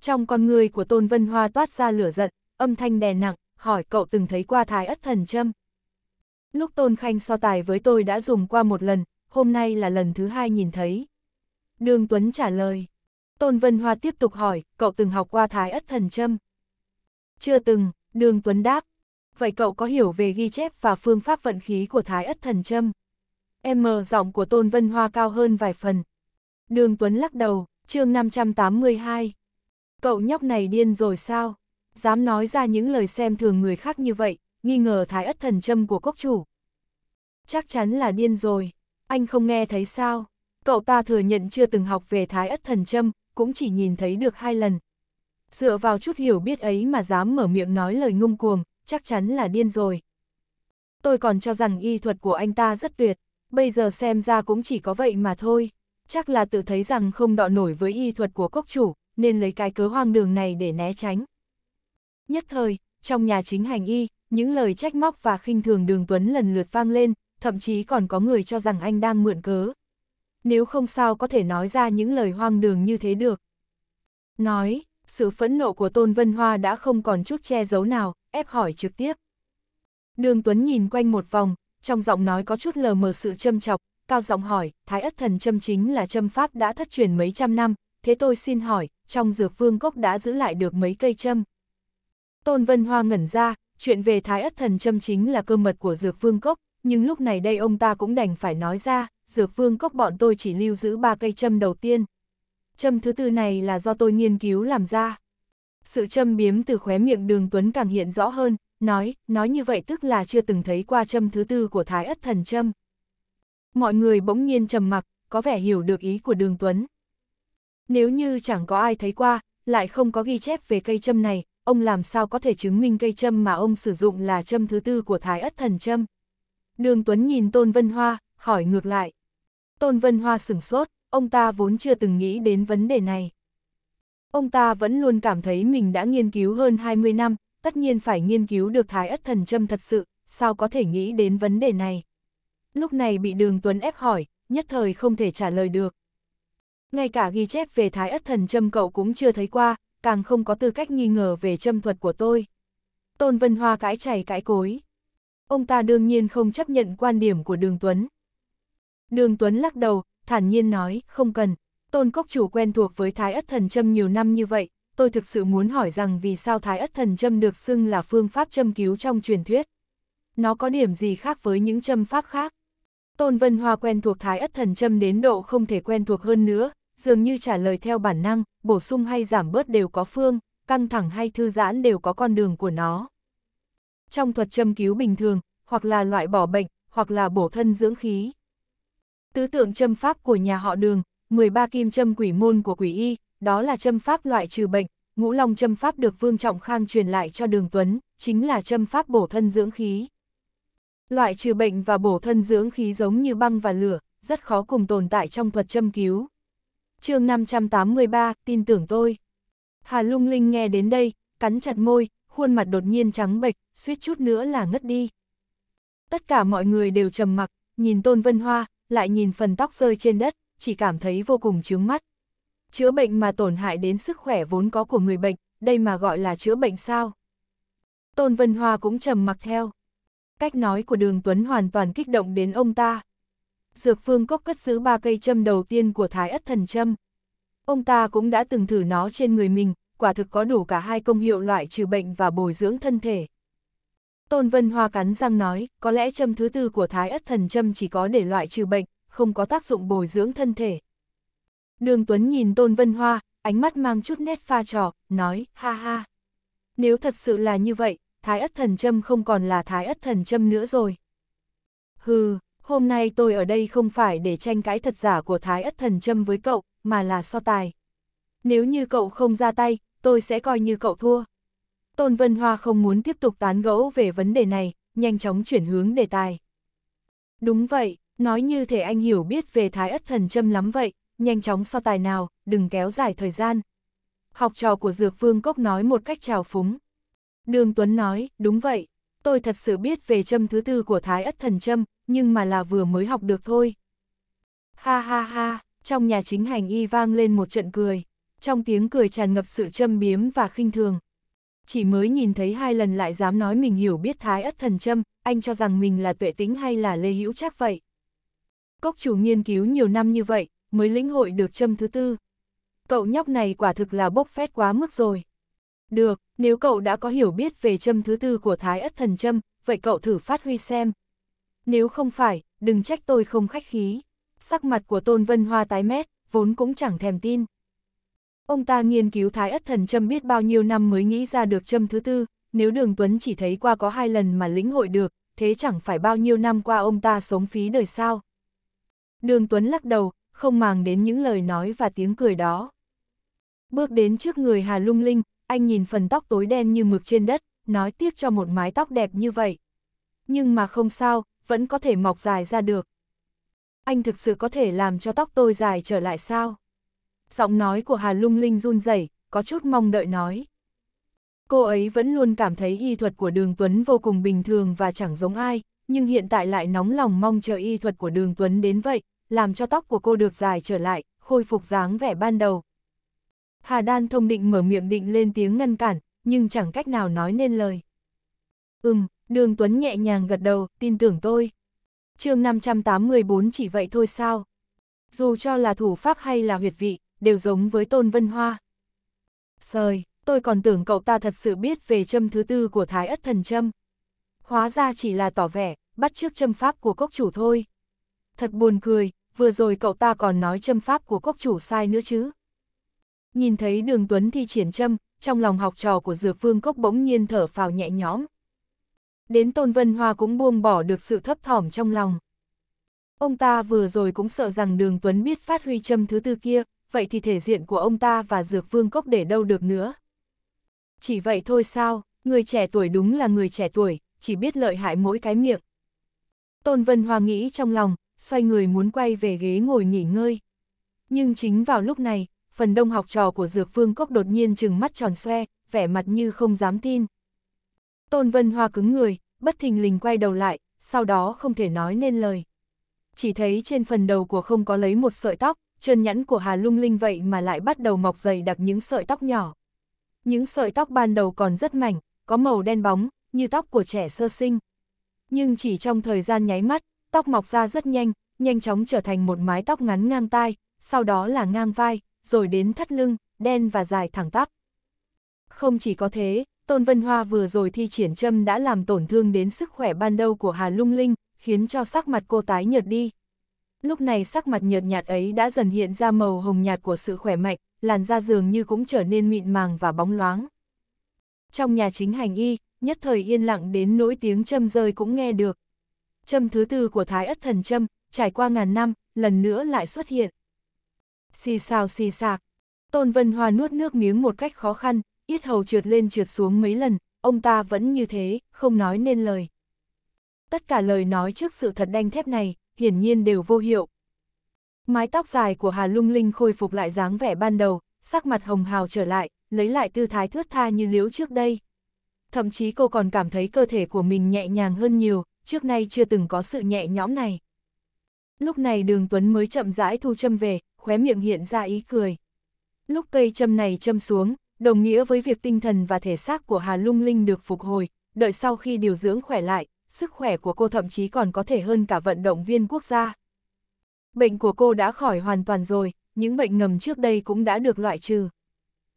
Trong con người của Tôn Vân Hoa toát ra lửa giận, âm thanh đè nặng, hỏi cậu từng thấy qua Thái Ất Thần Châm. Lúc Tôn Khanh so tài với tôi đã dùng qua một lần, hôm nay là lần thứ hai nhìn thấy. Đường Tuấn trả lời. Tôn Vân Hoa tiếp tục hỏi, cậu từng học qua Thái Ất Thần Châm. Chưa từng, Đường Tuấn đáp. Vậy cậu có hiểu về ghi chép và phương pháp vận khí của Thái Ất Thần Châm? M giọng của Tôn Vân Hoa cao hơn vài phần. Đường Tuấn lắc đầu, chương 582. Cậu nhóc này điên rồi sao? Dám nói ra những lời xem thường người khác như vậy, nghi ngờ Thái Ất Thần Châm của cốc chủ. Chắc chắn là điên rồi, anh không nghe thấy sao? Cậu ta thừa nhận chưa từng học về Thái Ất Thần Châm, cũng chỉ nhìn thấy được hai lần, dựa vào chút hiểu biết ấy mà dám mở miệng nói lời ngông cuồng, chắc chắn là điên rồi. Tôi còn cho rằng y thuật của anh ta rất tuyệt, bây giờ xem ra cũng chỉ có vậy mà thôi. Chắc là tự thấy rằng không đọ nổi với y thuật của cốc chủ, nên lấy cái cớ hoang đường này để né tránh. Nhất thời, trong nhà chính hành y, những lời trách móc và khinh thường đường Tuấn lần lượt vang lên, thậm chí còn có người cho rằng anh đang mượn cớ. Nếu không sao có thể nói ra những lời hoang đường như thế được. Nói, sự phẫn nộ của Tôn Vân Hoa đã không còn chút che giấu nào, ép hỏi trực tiếp. Đường Tuấn nhìn quanh một vòng, trong giọng nói có chút lờ mờ sự châm chọc, cao giọng hỏi, Thái Ất Thần Châm chính là châm pháp đã thất truyền mấy trăm năm, thế tôi xin hỏi, trong dược vương cốc đã giữ lại được mấy cây châm? Tôn Vân Hoa ngẩn ra, chuyện về Thái Ất Thần Châm chính là cơ mật của dược vương cốc, nhưng lúc này đây ông ta cũng đành phải nói ra, dược vương cốc bọn tôi chỉ lưu giữ ba cây châm đầu tiên châm thứ tư này là do tôi nghiên cứu làm ra. Sự châm biếm từ khóe miệng đường Tuấn càng hiện rõ hơn, nói, nói như vậy tức là chưa từng thấy qua châm thứ tư của Thái Ất Thần Châm. Mọi người bỗng nhiên trầm mặc, có vẻ hiểu được ý của đường Tuấn. Nếu như chẳng có ai thấy qua, lại không có ghi chép về cây châm này, ông làm sao có thể chứng minh cây châm mà ông sử dụng là châm thứ tư của Thái Ất Thần Châm. Đường Tuấn nhìn Tôn Vân Hoa, hỏi ngược lại. Tôn Vân Hoa sửng sốt, ông ta vốn chưa từng nghĩ đến vấn đề này. Ông ta vẫn luôn cảm thấy mình đã nghiên cứu hơn 20 năm, tất nhiên phải nghiên cứu được thái ất thần châm thật sự, sao có thể nghĩ đến vấn đề này. Lúc này bị đường Tuấn ép hỏi, nhất thời không thể trả lời được. Ngay cả ghi chép về thái ất thần châm cậu cũng chưa thấy qua, càng không có tư cách nghi ngờ về châm thuật của tôi. Tôn Vân Hoa cãi chảy cãi cối. Ông ta đương nhiên không chấp nhận quan điểm của Đường Tuấn. Đường Tuấn lắc đầu, thản nhiên nói, không cần. Tôn Cốc Chủ quen thuộc với Thái Ất Thần Châm nhiều năm như vậy, tôi thực sự muốn hỏi rằng vì sao Thái Ất Thần Châm được xưng là phương pháp châm cứu trong truyền thuyết. Nó có điểm gì khác với những châm pháp khác? Tôn Vân Hoa quen thuộc Thái Ất Thần Châm đến độ không thể quen thuộc hơn nữa, dường như trả lời theo bản năng, bổ sung hay giảm bớt đều có phương, căng thẳng hay thư giãn đều có con đường của nó. Trong thuật châm cứu bình thường, hoặc là loại bỏ bệnh, hoặc là bổ thân dưỡng khí. Tứ tượng châm pháp của nhà họ đường, 13 kim châm quỷ môn của quỷ y, đó là châm pháp loại trừ bệnh, ngũ long châm pháp được Vương Trọng Khang truyền lại cho đường Tuấn, chính là châm pháp bổ thân dưỡng khí. Loại trừ bệnh và bổ thân dưỡng khí giống như băng và lửa, rất khó cùng tồn tại trong thuật châm cứu. chương 583, tin tưởng tôi. Hà lung linh nghe đến đây, cắn chặt môi, khuôn mặt đột nhiên trắng bệch, suýt chút nữa là ngất đi. Tất cả mọi người đều trầm mặc, nhìn Tôn Vân Hoa, lại nhìn phần tóc rơi trên đất, chỉ cảm thấy vô cùng chướng mắt. Chữa bệnh mà tổn hại đến sức khỏe vốn có của người bệnh, đây mà gọi là chữa bệnh sao? Tôn Vân Hoa cũng trầm mặc theo. Cách nói của Đường Tuấn hoàn toàn kích động đến ông ta. Dược phương cốc cất giữ ba cây châm đầu tiên của Thái Ất Thần Châm. Ông ta cũng đã từng thử nó trên người mình, quả thực có đủ cả hai công hiệu loại trừ bệnh và bồi dưỡng thân thể. Tôn Vân Hoa cắn răng nói, có lẽ châm thứ tư của thái ất thần châm chỉ có để loại trừ bệnh, không có tác dụng bồi dưỡng thân thể. Đường Tuấn nhìn Tôn Vân Hoa, ánh mắt mang chút nét pha trò, nói, ha ha. Nếu thật sự là như vậy, thái ất thần châm không còn là thái ất thần châm nữa rồi. Hừ, hôm nay tôi ở đây không phải để tranh cãi thật giả của thái ất thần châm với cậu, mà là so tài. Nếu như cậu không ra tay, tôi sẽ coi như cậu thua. Tôn Vân Hoa không muốn tiếp tục tán gẫu về vấn đề này, nhanh chóng chuyển hướng đề tài. Đúng vậy, nói như thể anh hiểu biết về thái ất thần châm lắm vậy, nhanh chóng so tài nào, đừng kéo dài thời gian. Học trò của Dược Vương Cốc nói một cách trào phúng. Đường Tuấn nói, đúng vậy, tôi thật sự biết về châm thứ tư của thái ất thần châm, nhưng mà là vừa mới học được thôi. Ha ha ha, trong nhà chính hành y vang lên một trận cười, trong tiếng cười tràn ngập sự châm biếm và khinh thường, chỉ mới nhìn thấy hai lần lại dám nói mình hiểu biết thái ất thần châm, anh cho rằng mình là tuệ tính hay là lê hữu trác vậy. Cốc chủ nghiên cứu nhiều năm như vậy, mới lĩnh hội được châm thứ tư. Cậu nhóc này quả thực là bốc phét quá mức rồi. Được, nếu cậu đã có hiểu biết về châm thứ tư của thái ất thần châm, vậy cậu thử phát huy xem. Nếu không phải, đừng trách tôi không khách khí. Sắc mặt của Tôn Vân Hoa tái mét, vốn cũng chẳng thèm tin. Ông ta nghiên cứu thái ất thần châm biết bao nhiêu năm mới nghĩ ra được châm thứ tư, nếu đường Tuấn chỉ thấy qua có hai lần mà lĩnh hội được, thế chẳng phải bao nhiêu năm qua ông ta sống phí đời sao. Đường Tuấn lắc đầu, không màng đến những lời nói và tiếng cười đó. Bước đến trước người Hà Lung Linh, anh nhìn phần tóc tối đen như mực trên đất, nói tiếc cho một mái tóc đẹp như vậy. Nhưng mà không sao, vẫn có thể mọc dài ra được. Anh thực sự có thể làm cho tóc tôi dài trở lại sao? giọng nói của Hà lung linh run rẩy có chút mong đợi nói. Cô ấy vẫn luôn cảm thấy y thuật của Đường Tuấn vô cùng bình thường và chẳng giống ai, nhưng hiện tại lại nóng lòng mong chờ y thuật của Đường Tuấn đến vậy, làm cho tóc của cô được dài trở lại, khôi phục dáng vẻ ban đầu. Hà Đan thông định mở miệng định lên tiếng ngăn cản, nhưng chẳng cách nào nói nên lời. Ừm, Đường Tuấn nhẹ nhàng gật đầu, tin tưởng tôi. chương 584 chỉ vậy thôi sao? Dù cho là thủ pháp hay là huyệt vị, đều giống với Tôn Vân Hoa. Sời, tôi còn tưởng cậu ta thật sự biết về châm thứ tư của Thái Ất Thần Châm. Hóa ra chỉ là tỏ vẻ, bắt trước châm pháp của cốc chủ thôi. Thật buồn cười, vừa rồi cậu ta còn nói châm pháp của cốc chủ sai nữa chứ. Nhìn thấy đường Tuấn thi triển châm, trong lòng học trò của Dược Vương Cốc bỗng nhiên thở phào nhẹ nhõm. Đến Tôn Vân Hoa cũng buông bỏ được sự thấp thỏm trong lòng. Ông ta vừa rồi cũng sợ rằng đường Tuấn biết phát huy châm thứ tư kia, vậy thì thể diện của ông ta và dược vương cốc để đâu được nữa. Chỉ vậy thôi sao, người trẻ tuổi đúng là người trẻ tuổi, chỉ biết lợi hại mỗi cái miệng. Tôn Vân Hoa nghĩ trong lòng, xoay người muốn quay về ghế ngồi nghỉ ngơi. Nhưng chính vào lúc này, phần đông học trò của Dược Vương Cốc đột nhiên trừng mắt tròn xoe, vẻ mặt như không dám tin. Tôn Vân Hoa cứng người, bất thình lình quay đầu lại, sau đó không thể nói nên lời. Chỉ thấy trên phần đầu của không có lấy một sợi tóc, chân nhẫn của Hà lung linh vậy mà lại bắt đầu mọc dày đặc những sợi tóc nhỏ. Những sợi tóc ban đầu còn rất mảnh, có màu đen bóng, như tóc của trẻ sơ sinh. Nhưng chỉ trong thời gian nháy mắt, tóc mọc ra rất nhanh, nhanh chóng trở thành một mái tóc ngắn ngang tai, sau đó là ngang vai, rồi đến thắt lưng, đen và dài thẳng tắp. Không chỉ có thế, Tôn Vân Hoa vừa rồi thi triển châm đã làm tổn thương đến sức khỏe ban đầu của Hà Lung Linh, khiến cho sắc mặt cô tái nhợt đi lúc này sắc mặt nhợt nhạt ấy đã dần hiện ra màu hồng nhạt của sự khỏe mạnh, làn da dường như cũng trở nên mịn màng và bóng loáng. Trong nhà chính hành y, nhất thời yên lặng đến nỗi tiếng châm rơi cũng nghe được. Châm thứ tư của Thái Ất Thần Châm, trải qua ngàn năm, lần nữa lại xuất hiện. Xì xào xì sạc, Tôn Vân hòa nuốt nước miếng một cách khó khăn, yết hầu trượt lên trượt xuống mấy lần, ông ta vẫn như thế, không nói nên lời tất cả lời nói trước sự thật đanh thép này, hiển nhiên đều vô hiệu. Mái tóc dài của Hà Lung Linh khôi phục lại dáng vẻ ban đầu, sắc mặt hồng hào trở lại, lấy lại tư thái thướt tha như liếu trước đây. Thậm chí cô còn cảm thấy cơ thể của mình nhẹ nhàng hơn nhiều, trước nay chưa từng có sự nhẹ nhõm này. Lúc này đường Tuấn mới chậm rãi thu châm về, khóe miệng hiện ra ý cười. Lúc cây châm này châm xuống, đồng nghĩa với việc tinh thần và thể xác của Hà Lung Linh được phục hồi, đợi sau khi điều dưỡng khỏe lại, sức khỏe của cô thậm chí còn có thể hơn cả vận động viên quốc gia. Bệnh của cô đã khỏi hoàn toàn rồi, những bệnh ngầm trước đây cũng đã được loại trừ.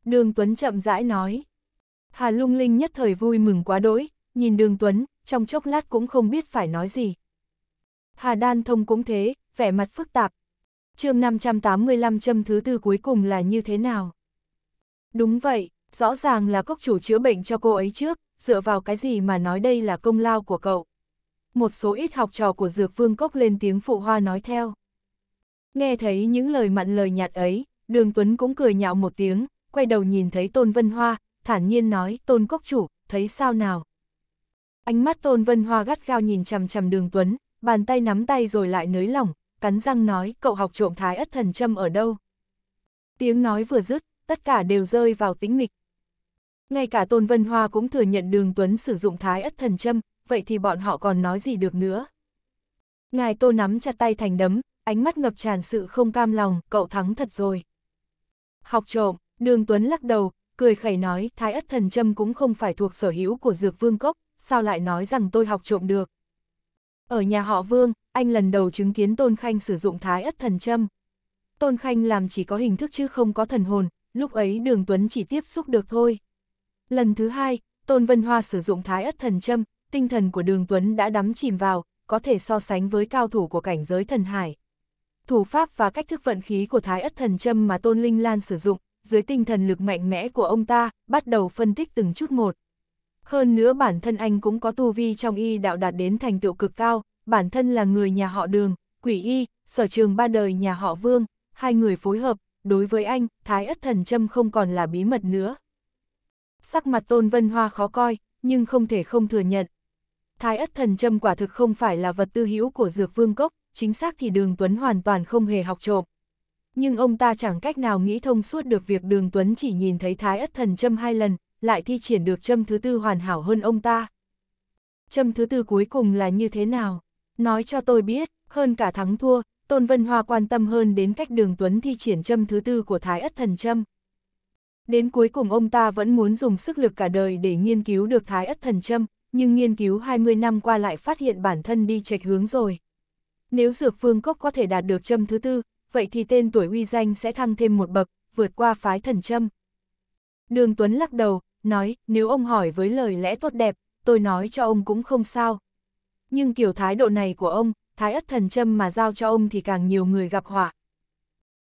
Đường Tuấn chậm rãi nói. Hà lung linh nhất thời vui mừng quá đỗi, nhìn đường Tuấn, trong chốc lát cũng không biết phải nói gì. Hà Đan Thông cũng thế, vẻ mặt phức tạp. chương 585 châm thứ tư cuối cùng là như thế nào? Đúng vậy, Rõ ràng là cốc chủ chữa bệnh cho cô ấy trước, dựa vào cái gì mà nói đây là công lao của cậu. Một số ít học trò của dược vương cốc lên tiếng phụ hoa nói theo. Nghe thấy những lời mặn lời nhạt ấy, đường Tuấn cũng cười nhạo một tiếng, quay đầu nhìn thấy Tôn Vân Hoa, thản nhiên nói Tôn Cốc Chủ, thấy sao nào? Ánh mắt Tôn Vân Hoa gắt gao nhìn chằm chằm đường Tuấn, bàn tay nắm tay rồi lại nới lỏng, cắn răng nói cậu học trộm thái ất thần châm ở đâu? Tiếng nói vừa dứt, tất cả đều rơi vào tĩnh mịch, ngay cả Tôn Vân Hoa cũng thừa nhận đường Tuấn sử dụng thái ất thần châm, vậy thì bọn họ còn nói gì được nữa. Ngài Tô nắm chặt tay thành đấm, ánh mắt ngập tràn sự không cam lòng, cậu thắng thật rồi. Học trộm, đường Tuấn lắc đầu, cười khẩy nói thái ất thần châm cũng không phải thuộc sở hữu của dược vương cốc, sao lại nói rằng tôi học trộm được. Ở nhà họ Vương, anh lần đầu chứng kiến Tôn Khanh sử dụng thái ất thần châm. Tôn Khanh làm chỉ có hình thức chứ không có thần hồn, lúc ấy đường Tuấn chỉ tiếp xúc được thôi. Lần thứ hai, Tôn Vân Hoa sử dụng thái ất thần châm, tinh thần của đường Tuấn đã đắm chìm vào, có thể so sánh với cao thủ của cảnh giới thần hải. Thủ pháp và cách thức vận khí của thái ất thần châm mà Tôn Linh Lan sử dụng, dưới tinh thần lực mạnh mẽ của ông ta, bắt đầu phân tích từng chút một. Hơn nữa bản thân anh cũng có tu vi trong y đạo đạt đến thành tựu cực cao, bản thân là người nhà họ đường, quỷ y, sở trường ba đời nhà họ vương, hai người phối hợp, đối với anh, thái ất thần châm không còn là bí mật nữa sắc mặt Tôn Vân Hoa khó coi, nhưng không thể không thừa nhận. Thái ất thần châm quả thực không phải là vật tư hữu của dược vương cốc, chính xác thì đường Tuấn hoàn toàn không hề học trộm. Nhưng ông ta chẳng cách nào nghĩ thông suốt được việc đường Tuấn chỉ nhìn thấy thái ất thần châm hai lần, lại thi triển được châm thứ tư hoàn hảo hơn ông ta. Châm thứ tư cuối cùng là như thế nào? Nói cho tôi biết, hơn cả thắng thua, Tôn Vân Hoa quan tâm hơn đến cách đường Tuấn thi triển châm thứ tư của thái ất thần châm. Đến cuối cùng ông ta vẫn muốn dùng sức lực cả đời để nghiên cứu được thái ất thần châm, nhưng nghiên cứu 20 năm qua lại phát hiện bản thân đi chệch hướng rồi. Nếu dược phương cốc có thể đạt được châm thứ tư, vậy thì tên tuổi uy danh sẽ thăng thêm một bậc, vượt qua phái thần châm. Đường Tuấn lắc đầu, nói, nếu ông hỏi với lời lẽ tốt đẹp, tôi nói cho ông cũng không sao. Nhưng kiểu thái độ này của ông, thái ất thần châm mà giao cho ông thì càng nhiều người gặp họa.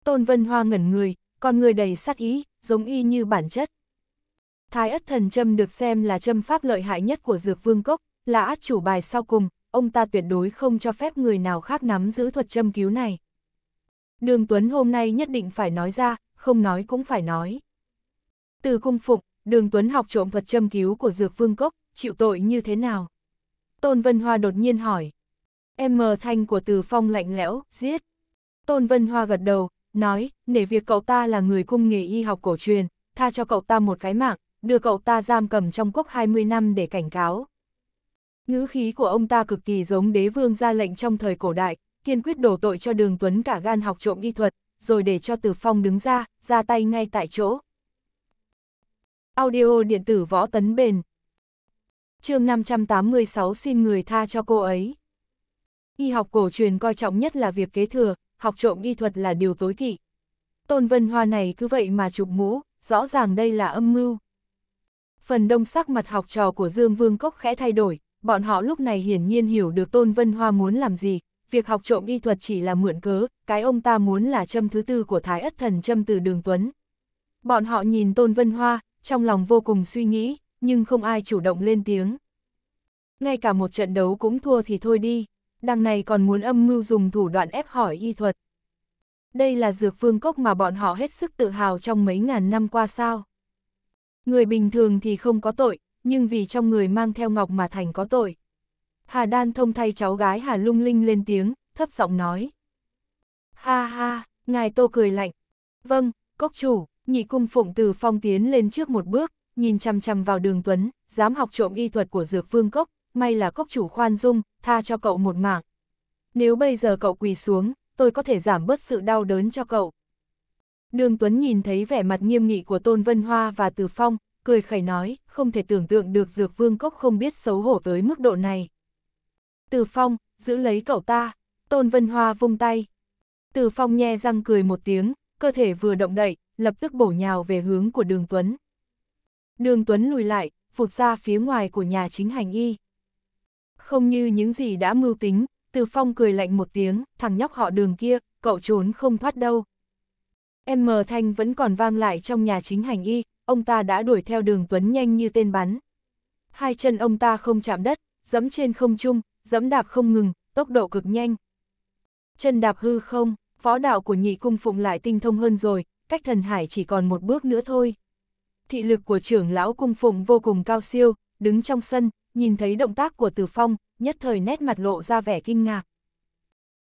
Tôn Vân Hoa ngẩn người, con người đầy sát ý, giống y như bản chất. Thái ất thần châm được xem là châm pháp lợi hại nhất của dược vương cốc, là át chủ bài sau cùng, ông ta tuyệt đối không cho phép người nào khác nắm giữ thuật châm cứu này. Đường Tuấn hôm nay nhất định phải nói ra, không nói cũng phải nói. Từ cung phục, đường Tuấn học trộm thuật châm cứu của dược vương cốc, chịu tội như thế nào? Tôn Vân Hoa đột nhiên hỏi. Em mờ thanh của từ phong lạnh lẽo, giết. Tôn Vân Hoa gật đầu, nói, nể việc cậu ta là người cung nghề y học cổ truyền, tha cho cậu ta một cái mạng, đưa cậu ta giam cầm trong cốc 20 năm để cảnh cáo. Ngữ khí của ông ta cực kỳ giống đế vương ra lệnh trong thời cổ đại, kiên quyết đổ tội cho đường Tuấn cả gan học trộm y thuật, rồi để cho từ Phong đứng ra, ra tay ngay tại chỗ. Audio điện tử võ tấn bền chương 586 xin người tha cho cô ấy. Y học cổ truyền coi trọng nhất là việc kế thừa, học trộm y thuật là điều tối kỵ. Tôn Vân Hoa này cứ vậy mà chụp mũ, rõ ràng đây là âm mưu. Phần đông sắc mặt học trò của Dương Vương Cốc khẽ thay đổi, bọn họ lúc này hiển nhiên hiểu được Tôn Vân Hoa muốn làm gì, việc học trộm y thuật chỉ là mượn cớ, cái ông ta muốn là châm thứ tư của Thái Ất Thần châm từ Đường Tuấn. Bọn họ nhìn Tôn Vân Hoa, trong lòng vô cùng suy nghĩ, nhưng không ai chủ động lên tiếng. Ngay cả một trận đấu cũng thua thì thôi đi đằng này còn muốn âm mưu dùng thủ đoạn ép hỏi y thuật. Đây là dược phương cốc mà bọn họ hết sức tự hào trong mấy ngàn năm qua sao. Người bình thường thì không có tội, nhưng vì trong người mang theo ngọc mà thành có tội. Hà Đan thông thay cháu gái Hà Lung Linh lên tiếng, thấp giọng nói. Ha ha, ngài tô cười lạnh. Vâng, cốc chủ, nhị cung phụng từ phong tiến lên trước một bước, nhìn chăm chăm vào đường Tuấn, dám học trộm y thuật của dược phương cốc, may là cốc chủ khoan dung, tha cho cậu một mạng. Nếu bây giờ cậu quỳ xuống, tôi có thể giảm bớt sự đau đớn cho cậu. Đường Tuấn nhìn thấy vẻ mặt nghiêm nghị của Tôn Vân Hoa và Từ Phong, cười khẩy nói, không thể tưởng tượng được Dược Vương Cốc không biết xấu hổ tới mức độ này. Từ Phong, giữ lấy cậu ta, Tôn Vân Hoa vung tay. Từ Phong nhe răng cười một tiếng, cơ thể vừa động đậy, lập tức bổ nhào về hướng của Đường Tuấn. Đường Tuấn lùi lại, vụt ra phía ngoài của nhà chính hành y không như những gì đã mưu tính, Từ Phong cười lạnh một tiếng, thằng nhóc họ đường kia, cậu trốn không thoát đâu. M Thanh vẫn còn vang lại trong nhà chính hành y, ông ta đã đuổi theo đường Tuấn nhanh như tên bắn. Hai chân ông ta không chạm đất, dẫm trên không trung, dẫm đạp không ngừng, tốc độ cực nhanh. Chân đạp hư không, phó đạo của nhị cung phụng lại tinh thông hơn rồi, cách thần hải chỉ còn một bước nữa thôi. Thị lực của trưởng lão cung phụng vô cùng cao siêu, đứng trong sân, nhìn thấy động tác của Từ Phong, nhất thời nét mặt lộ ra vẻ kinh ngạc.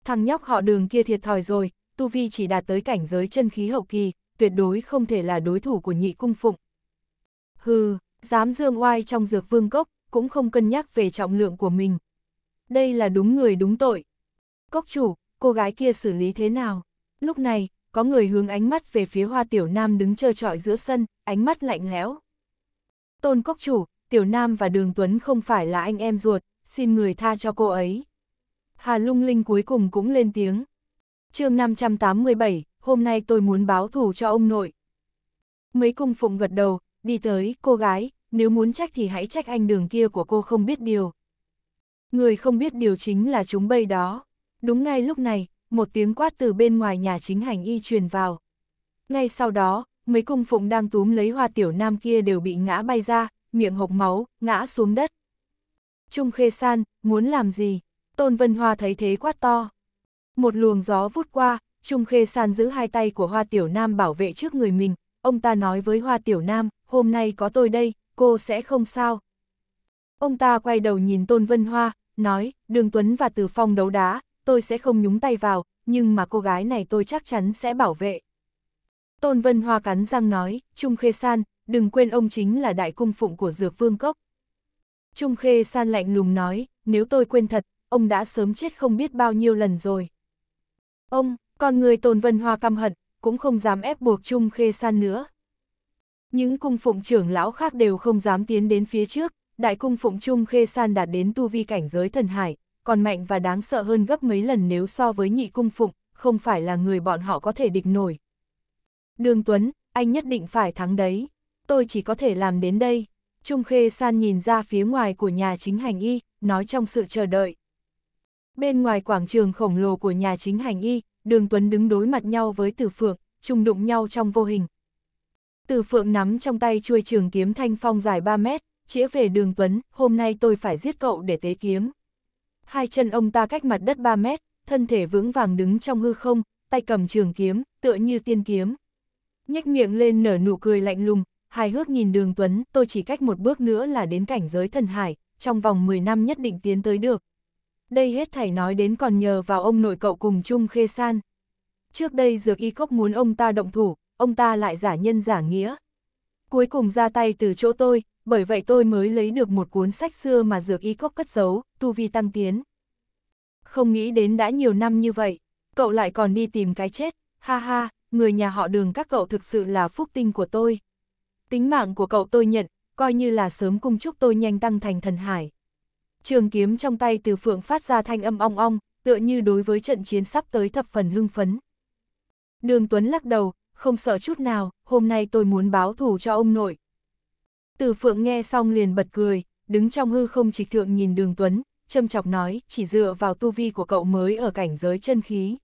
Thằng nhóc họ đường kia thiệt thòi rồi, Tu Vi chỉ đạt tới cảnh giới chân khí hậu kỳ, tuyệt đối không thể là đối thủ của nhị cung phụng. Hừ, dám dương oai trong dược vương cốc, cũng không cân nhắc về trọng lượng của mình. Đây là đúng người đúng tội. Cốc chủ, cô gái kia xử lý thế nào? Lúc này, có người hướng ánh mắt về phía hoa tiểu nam đứng chờ trọi giữa sân, ánh mắt lạnh lẽo. Tôn cốc chủ, Tiểu Nam và Đường Tuấn không phải là anh em ruột, xin người tha cho cô ấy. Hà Lung Linh cuối cùng cũng lên tiếng. chương 587, hôm nay tôi muốn báo thù cho ông nội. Mấy cung phụng gật đầu, đi tới, cô gái, nếu muốn trách thì hãy trách anh đường kia của cô không biết điều. Người không biết điều chính là chúng bây đó. Đúng ngay lúc này, một tiếng quát từ bên ngoài nhà chính hành y truyền vào. Ngay sau đó, mấy cung phụng đang túm lấy hoa tiểu nam kia đều bị ngã bay ra, miệng hộc máu, ngã xuống đất. Trung Khê San, muốn làm gì? Tôn Vân Hoa thấy thế quát to. Một luồng gió vút qua, Trung Khê San giữ hai tay của Hoa Tiểu Nam bảo vệ trước người mình. Ông ta nói với Hoa Tiểu Nam, hôm nay có tôi đây, cô sẽ không sao. Ông ta quay đầu nhìn Tôn Vân Hoa, nói, Đường Tuấn và Từ Phong đấu đá, tôi sẽ không nhúng tay vào, nhưng mà cô gái này tôi chắc chắn sẽ bảo vệ. Tôn Vân Hoa cắn răng nói, Trung Khê San, đừng quên ông chính là đại cung phụng của dược vương cốc. Trung Khê san lạnh lùng nói, nếu tôi quên thật, ông đã sớm chết không biết bao nhiêu lần rồi. Ông, con người Tôn Vân Hoa căm hận, cũng không dám ép buộc Trung Khê san nữa. Những cung phụng trưởng lão khác đều không dám tiến đến phía trước, đại cung phụng Trung Khê san đạt đến tu vi cảnh giới thần hải, còn mạnh và đáng sợ hơn gấp mấy lần nếu so với nhị cung phụng, không phải là người bọn họ có thể địch nổi. Đường Tuấn, anh nhất định phải thắng đấy tôi chỉ có thể làm đến đây. Trung Khê San nhìn ra phía ngoài của nhà chính hành y, nói trong sự chờ đợi. Bên ngoài quảng trường khổng lồ của nhà chính hành y, Đường Tuấn đứng đối mặt nhau với Tử Phượng, trùng đụng nhau trong vô hình. Tử Phượng nắm trong tay chuôi trường kiếm thanh phong dài 3 mét, chĩa về Đường Tuấn, hôm nay tôi phải giết cậu để tế kiếm. Hai chân ông ta cách mặt đất 3 mét, thân thể vững vàng đứng trong hư không, tay cầm trường kiếm, tựa như tiên kiếm. Nhếch miệng lên nở nụ cười lạnh lùng, hài hước nhìn đường Tuấn, tôi chỉ cách một bước nữa là đến cảnh giới thần hải, trong vòng 10 năm nhất định tiến tới được. Đây hết thảy nói đến còn nhờ vào ông nội cậu cùng chung khê san. Trước đây dược y cốc muốn ông ta động thủ, ông ta lại giả nhân giả nghĩa. Cuối cùng ra tay từ chỗ tôi, bởi vậy tôi mới lấy được một cuốn sách xưa mà dược y cốc cất giấu, tu vi tăng tiến. Không nghĩ đến đã nhiều năm như vậy, cậu lại còn đi tìm cái chết, ha ha, người nhà họ đường các cậu thực sự là phúc tinh của tôi tính mạng của cậu tôi nhận, coi như là sớm cung chúc tôi nhanh tăng thành thần hải. Trường kiếm trong tay từ phượng phát ra thanh âm ong ong, tựa như đối với trận chiến sắp tới thập phần hưng phấn. Đường Tuấn lắc đầu, không sợ chút nào, hôm nay tôi muốn báo thù cho ông nội. Từ phượng nghe xong liền bật cười, đứng trong hư không chỉ thượng nhìn đường Tuấn, châm chọc nói, chỉ dựa vào tu vi của cậu mới ở cảnh giới chân khí.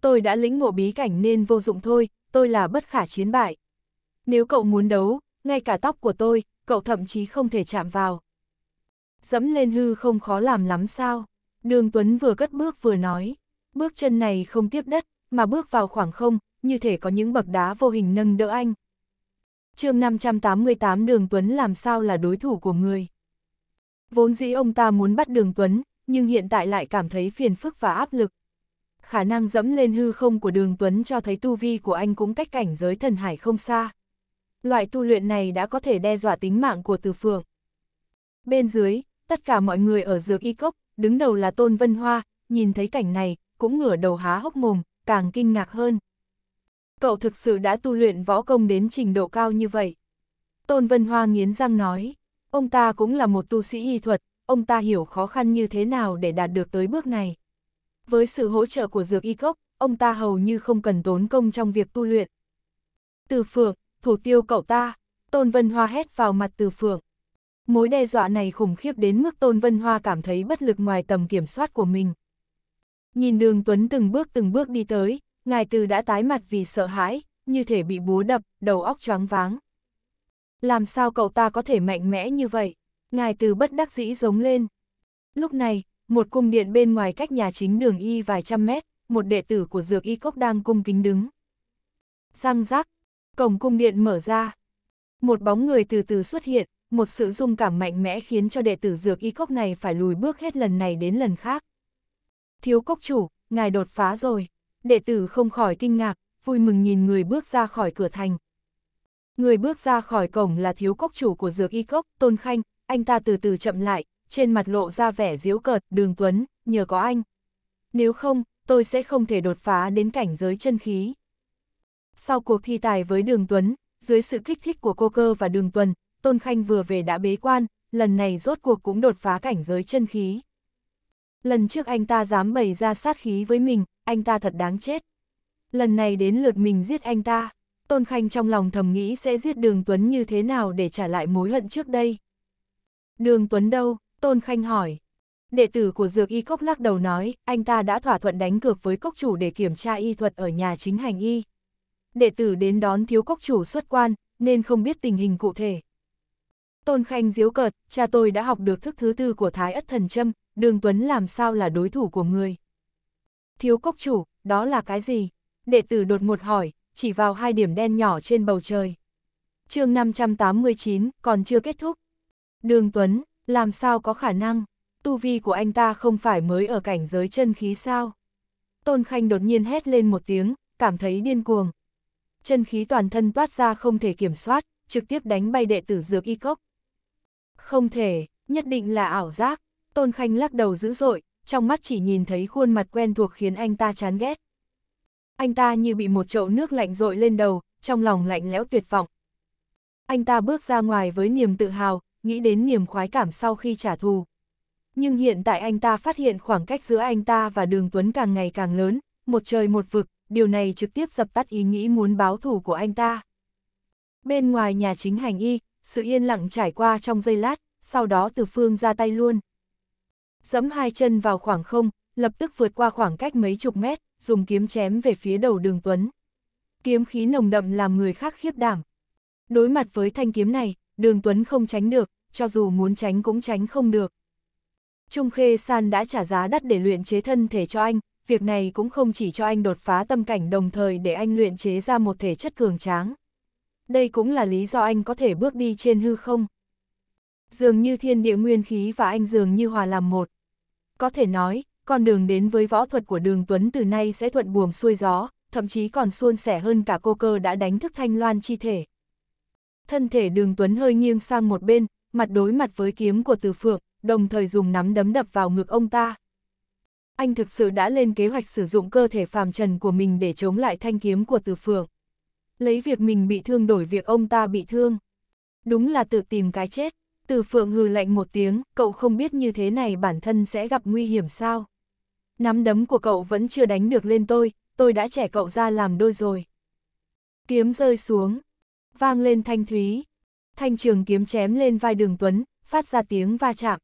Tôi đã lĩnh ngộ bí cảnh nên vô dụng thôi, tôi là bất khả chiến bại nếu cậu muốn đấu, ngay cả tóc của tôi, cậu thậm chí không thể chạm vào. Dẫm lên hư không khó làm lắm sao? Đường Tuấn vừa cất bước vừa nói, bước chân này không tiếp đất, mà bước vào khoảng không, như thể có những bậc đá vô hình nâng đỡ anh. chương 588 Đường Tuấn làm sao là đối thủ của người? Vốn dĩ ông ta muốn bắt Đường Tuấn, nhưng hiện tại lại cảm thấy phiền phức và áp lực. Khả năng dẫm lên hư không của Đường Tuấn cho thấy tu vi của anh cũng cách cảnh giới thần hải không xa loại tu luyện này đã có thể đe dọa tính mạng của Từ Phượng. Bên dưới, tất cả mọi người ở dược y cốc, đứng đầu là Tôn Vân Hoa, nhìn thấy cảnh này, cũng ngửa đầu há hốc mồm, càng kinh ngạc hơn. Cậu thực sự đã tu luyện võ công đến trình độ cao như vậy. Tôn Vân Hoa nghiến răng nói, ông ta cũng là một tu sĩ y thuật, ông ta hiểu khó khăn như thế nào để đạt được tới bước này. Với sự hỗ trợ của dược y cốc, ông ta hầu như không cần tốn công trong việc tu luyện. Từ phượng, thủ tiêu cậu ta, Tôn Vân Hoa hét vào mặt từ phượng. Mối đe dọa này khủng khiếp đến mức Tôn Vân Hoa cảm thấy bất lực ngoài tầm kiểm soát của mình. Nhìn đường Tuấn từng bước từng bước đi tới, ngài từ đã tái mặt vì sợ hãi, như thể bị búa đập, đầu óc choáng váng. Làm sao cậu ta có thể mạnh mẽ như vậy? Ngài từ bất đắc dĩ giống lên. Lúc này, một cung điện bên ngoài cách nhà chính đường y vài trăm mét, một đệ tử của dược y cốc đang cung kính đứng. Răng rác, Cổng cung điện mở ra. Một bóng người từ từ xuất hiện, một sự rung cảm mạnh mẽ khiến cho đệ tử dược y cốc này phải lùi bước hết lần này đến lần khác. Thiếu cốc chủ, ngài đột phá rồi. Đệ tử không khỏi kinh ngạc, vui mừng nhìn người bước ra khỏi cửa thành. Người bước ra khỏi cổng là thiếu cốc chủ của dược y cốc, Tôn Khanh, anh ta từ từ chậm lại, trên mặt lộ ra vẻ diếu cợt, đường tuấn, nhờ có anh. Nếu không, tôi sẽ không thể đột phá đến cảnh giới chân khí. Sau cuộc thi tài với Đường Tuấn, dưới sự kích thích của cô cơ và Đường Tuần, Tôn Khanh vừa về đã bế quan, lần này rốt cuộc cũng đột phá cảnh giới chân khí. Lần trước anh ta dám bày ra sát khí với mình, anh ta thật đáng chết. Lần này đến lượt mình giết anh ta, Tôn Khanh trong lòng thầm nghĩ sẽ giết Đường Tuấn như thế nào để trả lại mối hận trước đây. Đường Tuấn đâu? Tôn Khanh hỏi. Đệ tử của Dược Y Cốc lắc đầu nói, anh ta đã thỏa thuận đánh cược với cốc chủ để kiểm tra y thuật ở nhà chính hành y đệ tử đến đón thiếu cốc chủ xuất quan, nên không biết tình hình cụ thể. Tôn Khanh diếu cợt, cha tôi đã học được thức thứ tư của Thái Ất Thần trâm Đường Tuấn làm sao là đối thủ của người. Thiếu cốc chủ, đó là cái gì? Đệ tử đột ngột hỏi, chỉ vào hai điểm đen nhỏ trên bầu trời. chương 589, còn chưa kết thúc. Đường Tuấn, làm sao có khả năng? Tu vi của anh ta không phải mới ở cảnh giới chân khí sao? Tôn Khanh đột nhiên hét lên một tiếng, cảm thấy điên cuồng, chân khí toàn thân toát ra không thể kiểm soát, trực tiếp đánh bay đệ tử dược y cốc. Không thể, nhất định là ảo giác, Tôn Khanh lắc đầu dữ dội, trong mắt chỉ nhìn thấy khuôn mặt quen thuộc khiến anh ta chán ghét. Anh ta như bị một chậu nước lạnh rội lên đầu, trong lòng lạnh lẽo tuyệt vọng. Anh ta bước ra ngoài với niềm tự hào, nghĩ đến niềm khoái cảm sau khi trả thù. Nhưng hiện tại anh ta phát hiện khoảng cách giữa anh ta và đường Tuấn càng ngày càng lớn, một trời một vực, điều này trực tiếp dập tắt ý nghĩ muốn báo thù của anh ta. Bên ngoài nhà chính hành y, sự yên lặng trải qua trong giây lát, sau đó từ phương ra tay luôn. Dẫm hai chân vào khoảng không, lập tức vượt qua khoảng cách mấy chục mét, dùng kiếm chém về phía đầu đường Tuấn. Kiếm khí nồng đậm làm người khác khiếp đảm. Đối mặt với thanh kiếm này, đường Tuấn không tránh được, cho dù muốn tránh cũng tránh không được. Trung Khê San đã trả giá đắt để luyện chế thân thể cho anh, việc này cũng không chỉ cho anh đột phá tâm cảnh đồng thời để anh luyện chế ra một thể chất cường tráng. Đây cũng là lý do anh có thể bước đi trên hư không. Dường như thiên địa nguyên khí và anh dường như hòa làm một. Có thể nói, con đường đến với võ thuật của đường Tuấn từ nay sẽ thuận buồm xuôi gió, thậm chí còn suôn sẻ hơn cả cô cơ đã đánh thức thanh loan chi thể. Thân thể đường Tuấn hơi nghiêng sang một bên, mặt đối mặt với kiếm của từ phượng, đồng thời dùng nắm đấm đập vào ngực ông ta anh thực sự đã lên kế hoạch sử dụng cơ thể phàm trần của mình để chống lại thanh kiếm của từ phượng. Lấy việc mình bị thương đổi việc ông ta bị thương. Đúng là tự tìm cái chết. Từ phượng hừ lạnh một tiếng, cậu không biết như thế này bản thân sẽ gặp nguy hiểm sao. Nắm đấm của cậu vẫn chưa đánh được lên tôi, tôi đã trẻ cậu ra làm đôi rồi. Kiếm rơi xuống, vang lên thanh thúy. Thanh trường kiếm chém lên vai đường Tuấn, phát ra tiếng va chạm.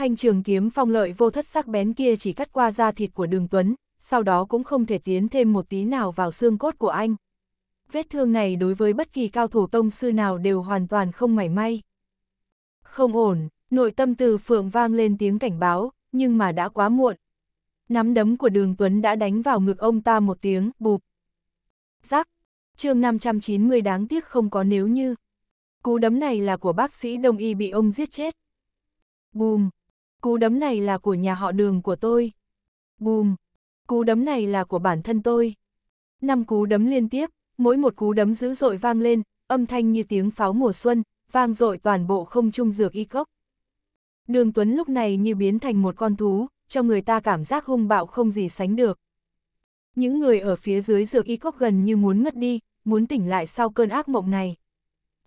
Thanh trường kiếm phong lợi vô thất sắc bén kia chỉ cắt qua da thịt của đường Tuấn, sau đó cũng không thể tiến thêm một tí nào vào xương cốt của anh. Vết thương này đối với bất kỳ cao thủ tông sư nào đều hoàn toàn không mảy may. Không ổn, nội tâm từ phượng vang lên tiếng cảnh báo, nhưng mà đã quá muộn. Nắm đấm của đường Tuấn đã đánh vào ngực ông ta một tiếng, bụp. Giác, chương 590 đáng tiếc không có nếu như. Cú đấm này là của bác sĩ đồng y bị ông giết chết. Bùm, Cú đấm này là của nhà họ đường của tôi. Bùm! Cú đấm này là của bản thân tôi. Năm cú đấm liên tiếp, mỗi một cú đấm dữ dội vang lên, âm thanh như tiếng pháo mùa xuân, vang dội toàn bộ không trung dược y cốc. Đường Tuấn lúc này như biến thành một con thú, cho người ta cảm giác hung bạo không gì sánh được. Những người ở phía dưới dược y cốc gần như muốn ngất đi, muốn tỉnh lại sau cơn ác mộng này.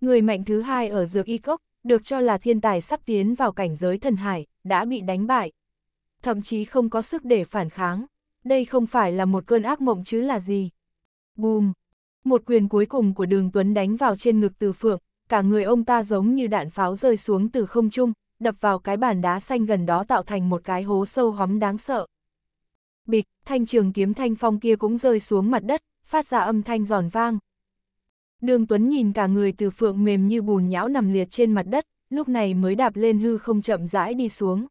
Người mạnh thứ hai ở dược y cốc, được cho là thiên tài sắp tiến vào cảnh giới thần hải, đã bị đánh bại. Thậm chí không có sức để phản kháng. Đây không phải là một cơn ác mộng chứ là gì. Bùm! Một quyền cuối cùng của đường Tuấn đánh vào trên ngực từ phượng, cả người ông ta giống như đạn pháo rơi xuống từ không trung, đập vào cái bàn đá xanh gần đó tạo thành một cái hố sâu hóm đáng sợ. Bịch, thanh trường kiếm thanh phong kia cũng rơi xuống mặt đất, phát ra âm thanh giòn vang, Đường Tuấn nhìn cả người từ phượng mềm như bùn nhão nằm liệt trên mặt đất, lúc này mới đạp lên hư không chậm rãi đi xuống.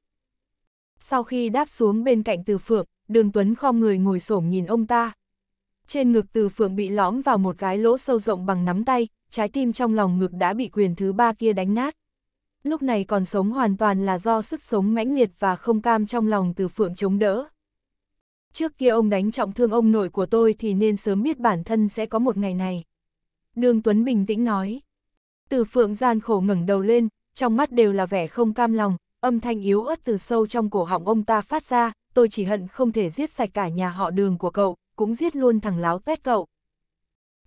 Sau khi đáp xuống bên cạnh từ phượng, đường Tuấn khom người ngồi xổm nhìn ông ta. Trên ngực từ phượng bị lõm vào một cái lỗ sâu rộng bằng nắm tay, trái tim trong lòng ngực đã bị quyền thứ ba kia đánh nát. Lúc này còn sống hoàn toàn là do sức sống mãnh liệt và không cam trong lòng từ phượng chống đỡ. Trước kia ông đánh trọng thương ông nội của tôi thì nên sớm biết bản thân sẽ có một ngày này. Đường Tuấn bình tĩnh nói. Từ phượng gian khổ ngẩng đầu lên, trong mắt đều là vẻ không cam lòng, âm thanh yếu ớt từ sâu trong cổ họng ông ta phát ra, tôi chỉ hận không thể giết sạch cả nhà họ đường của cậu, cũng giết luôn thằng láo tuét cậu.